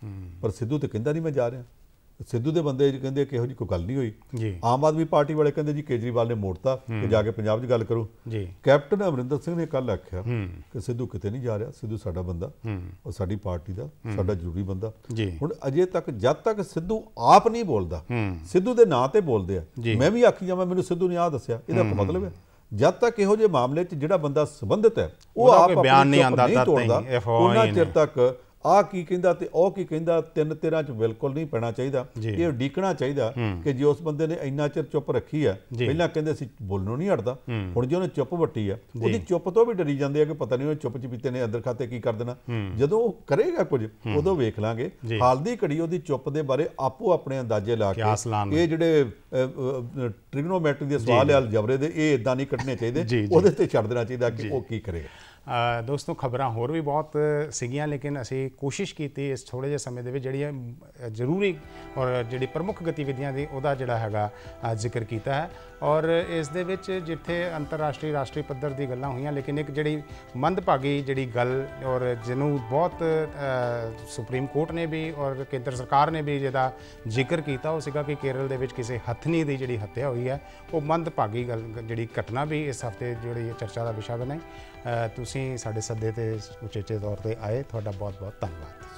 ਪਰ ਸਿੱਧੂ ਤੇ ਕਹਿੰਦਾ ਨਹੀਂ ਮੈਂ ਜਾ ਰਿਹਾ ਸਿੱਧੂ ਦੇ ਬੰਦੇ ਜੀ ਕਹਿੰਦੇ ਕਿ ਇਹੋ ਜੀ ਕੋਈ ਗੱਲ ਨਹੀਂ ਹੋਈ ਆਮ ਆਦਮੀ ਪਾਰਟੀ ਵਾਲੇ ਕਹਿੰਦੇ ਜੀ ਕੇਜਰੀਵਾਲ ਨੇ ਮੋੜਤਾ ਕਿ ਜਾ ਕੇ ਪੰਜਾਬ 'ਚ ਗੱਲ ਕਰੋ ਕੈਪਟਨ ਅਮਰਿੰਦਰ ਸਿੰਘ ਨੇ ਕੱਲ ਆਖਿਆ ਕਿ ਸਿੱਧੂ ਕਿਤੇ ਨਹੀਂ ਜਾ ਰਿਹਾ ਸਿੱਧੂ ਸਾਡਾ ਬੰਦਾ ਉਹ ਸਾਡੀ ਪਾਰਟੀ ਦਾ ਸਾਡਾ ਜ਼ਰੂਰੀ ਬੰਦਾ ਹੁਣ ਅਜੇ ਤੱਕ ਜਦ ਤੱਕ ਸਿੱਧੂ ਆਪ ਨਹੀਂ ਬੋਲਦਾ ਸਿੱਧੂ ਦੇ ਨਾਂ ਤੇ ਬੋਲਦੇ ਆ ਮੈਂ ਵੀ ਆਖੀ ਜਾਵਾਂ ਮੈਨੂੰ ਸਿੱਧੂ ਨੇ ਆ ਦੱਸਿਆ ਇਹਦਾ ਮਤਲਬ ਹੈ ਜਦ ਤੱਕ ਇਹੋ ਜਿਹੇ ਮਾਮਲੇ 'ਚ ਜਿਹੜਾ ਬੰਦਾ ਸੰਬੰਧਿਤ ਹੈ ਉਹ ਆਪ ਬਿਆਨ ਨਹੀਂ ਆਂਦਾ ਤਾਂ ਉਹਨਾਂ ਚਿਰ ਤੱਕ ਆ ਕੀ ਕਹਿੰਦਾ ਤੇ ਉਹ ਕੀ ਕਹਿੰਦਾ ਤਿੰਨ ਤੇਰਾਂ ਚ ਬਿਲਕੁਲ ਨਹੀਂ ਪੈਣਾ ਚਾਹੀਦਾ ਇਹ ਡੀਕਣਾ ਚਾਹੀਦਾ ਕਿ ਜੇ ਉਸ ਬੰਦੇ ਨੇ ਇੰਨਾ ਚਿਰ ਚੁੱਪ ਰੱਖੀ ਆ ਪਹਿਲਾਂ ਕਹਿੰਦੇ ਸੀ ਬੋਲਣੋਂ ਨਹੀਂ ਹਟਦਾ ਹੁਣ ਜੇ ਉਹਨੇ ਚੁੱਪ ਵੱਟੀ ਆ ਉਹਦੀ ਚੁੱਪ ਤੋਂ ਵੀ ਡਰੀ ਜਾਂਦੇ ਆ ਕਿ ਪਤਾ ਨਹੀਂ ਉਹ ਚੁੱਪ ਚ ਪੀਤੇ ਨੇ ਅੰਦਰ ਖਾਤੇ ਕੀ ਕਰ ਦੇਣਾ ਜਦੋਂ ਉਹ ਕਰੇਗਾ ਕੁਝ ਉਦੋਂ ਵੇਖ ਲਾਂਗੇ ਹਾਲ ਦੀ ਘੜੀ ਉਹਦੀ ਚੁੱਪ ਦੇ ਬਾਰੇ ਆਪੋ ਆਪਣੇ ਅੰਦਾਜ਼ੇ ਲਾ ਕੇ ਇਹ ਜਿਹੜੇ ਟ੍ਰਿਗਨੋਮੈਟਰੀ ਦੇ ਸਵਾਲ ਆ ਜਬਰੇ ਦੇ ਇਹ ਇਦਾਂ ਨਹੀਂ ਕੱਢਨੇ ਚਾਹੀਦੇ ਉਹਦੇ ਤੇ ਛੱਡ ਦੇਣਾ ਚਾਹੀਦਾ ਕਿ ਉਹ ਕੀ ਕਰੇਗਾ ਦੋਸਤੋ ਖਬਰਾਂ ਹੋਰ ਵੀ ਬਹੁਤ ਸਿਗੀਆਂ ਲੇਕਿਨ ਅਸੀਂ ਕੋਸ਼ਿਸ਼ ਕੀਤੀ ਇਸ ਥੋੜੇ ਜਿਹੇ ਸਮੇਂ ਦੇ ਵਿੱਚ ਜਿਹੜੀਆਂ ਜ਼ਰੂਰੀ ਔਰ ਜਿਹੜੀ ਪ੍ਰਮੁੱਖ ਗਤੀਵਿਧੀਆਂ ਦੀ ਉਹਦਾ ਜਿਹੜਾ ਹੈਗਾ ਜ਼ਿਕਰ ਕੀਤਾ ਹੈ ਔਰ ਇਸ ਦੇ ਵਿੱਚ ਜਿੱਥੇ ਅੰਤਰਰਾਸ਼ਟਰੀ ਰਾਸ਼ਟਰੀ ਪੱਧਰ ਦੀ ਗੱਲਾਂ ਹੋਈਆਂ ਲੇਕਿਨ ਇੱਕ ਜਿਹੜੀ ਮੰਦਭਾਗੀ ਜਿਹੜੀ ਗੱਲ ਔਰ ਜਿਹਨੂੰ ਬਹੁਤ ਸੁਪਰੀਮ ਕੋਰਟ ਨੇ ਵੀ ਔਰ ਕੇਂਦਰ ਸਰਕਾਰ ਨੇ ਵੀ ਜਿਹਦਾ ਜ਼ਿਕਰ ਕੀਤਾ ਉਹ ਸੀਗਾ ਕਿ ਕੇਰਲ ਦੇ ਵਿੱਚ ਕਿਸੇ ਹਥਨੀ ਦੀ ਜਿਹੜੀ ਹੱਤਿਆ ਹੋਈ ਹੈ ਉਹ ਮੰਦਭਾਗੀ ਗੱਲ ਜਿਹੜੀ ਘਟਨਾ ਵੀ ਇਸ ਹਫਤੇ ਜਿਹੜੀ ਚਰਚਾ ਦਾ ਵਿਸ਼ਾ ਬਣਾਈ ਤੁਸੀਂ ਸਾਡੇ ਸੱਦੇ ਤੇ ਉਚੇਚੇ ਤੌਰ ਤੇ ਆਏ ਤੁਹਾਡਾ ਬਹੁਤ ਬਹੁਤ ਧੰਨਵਾਦ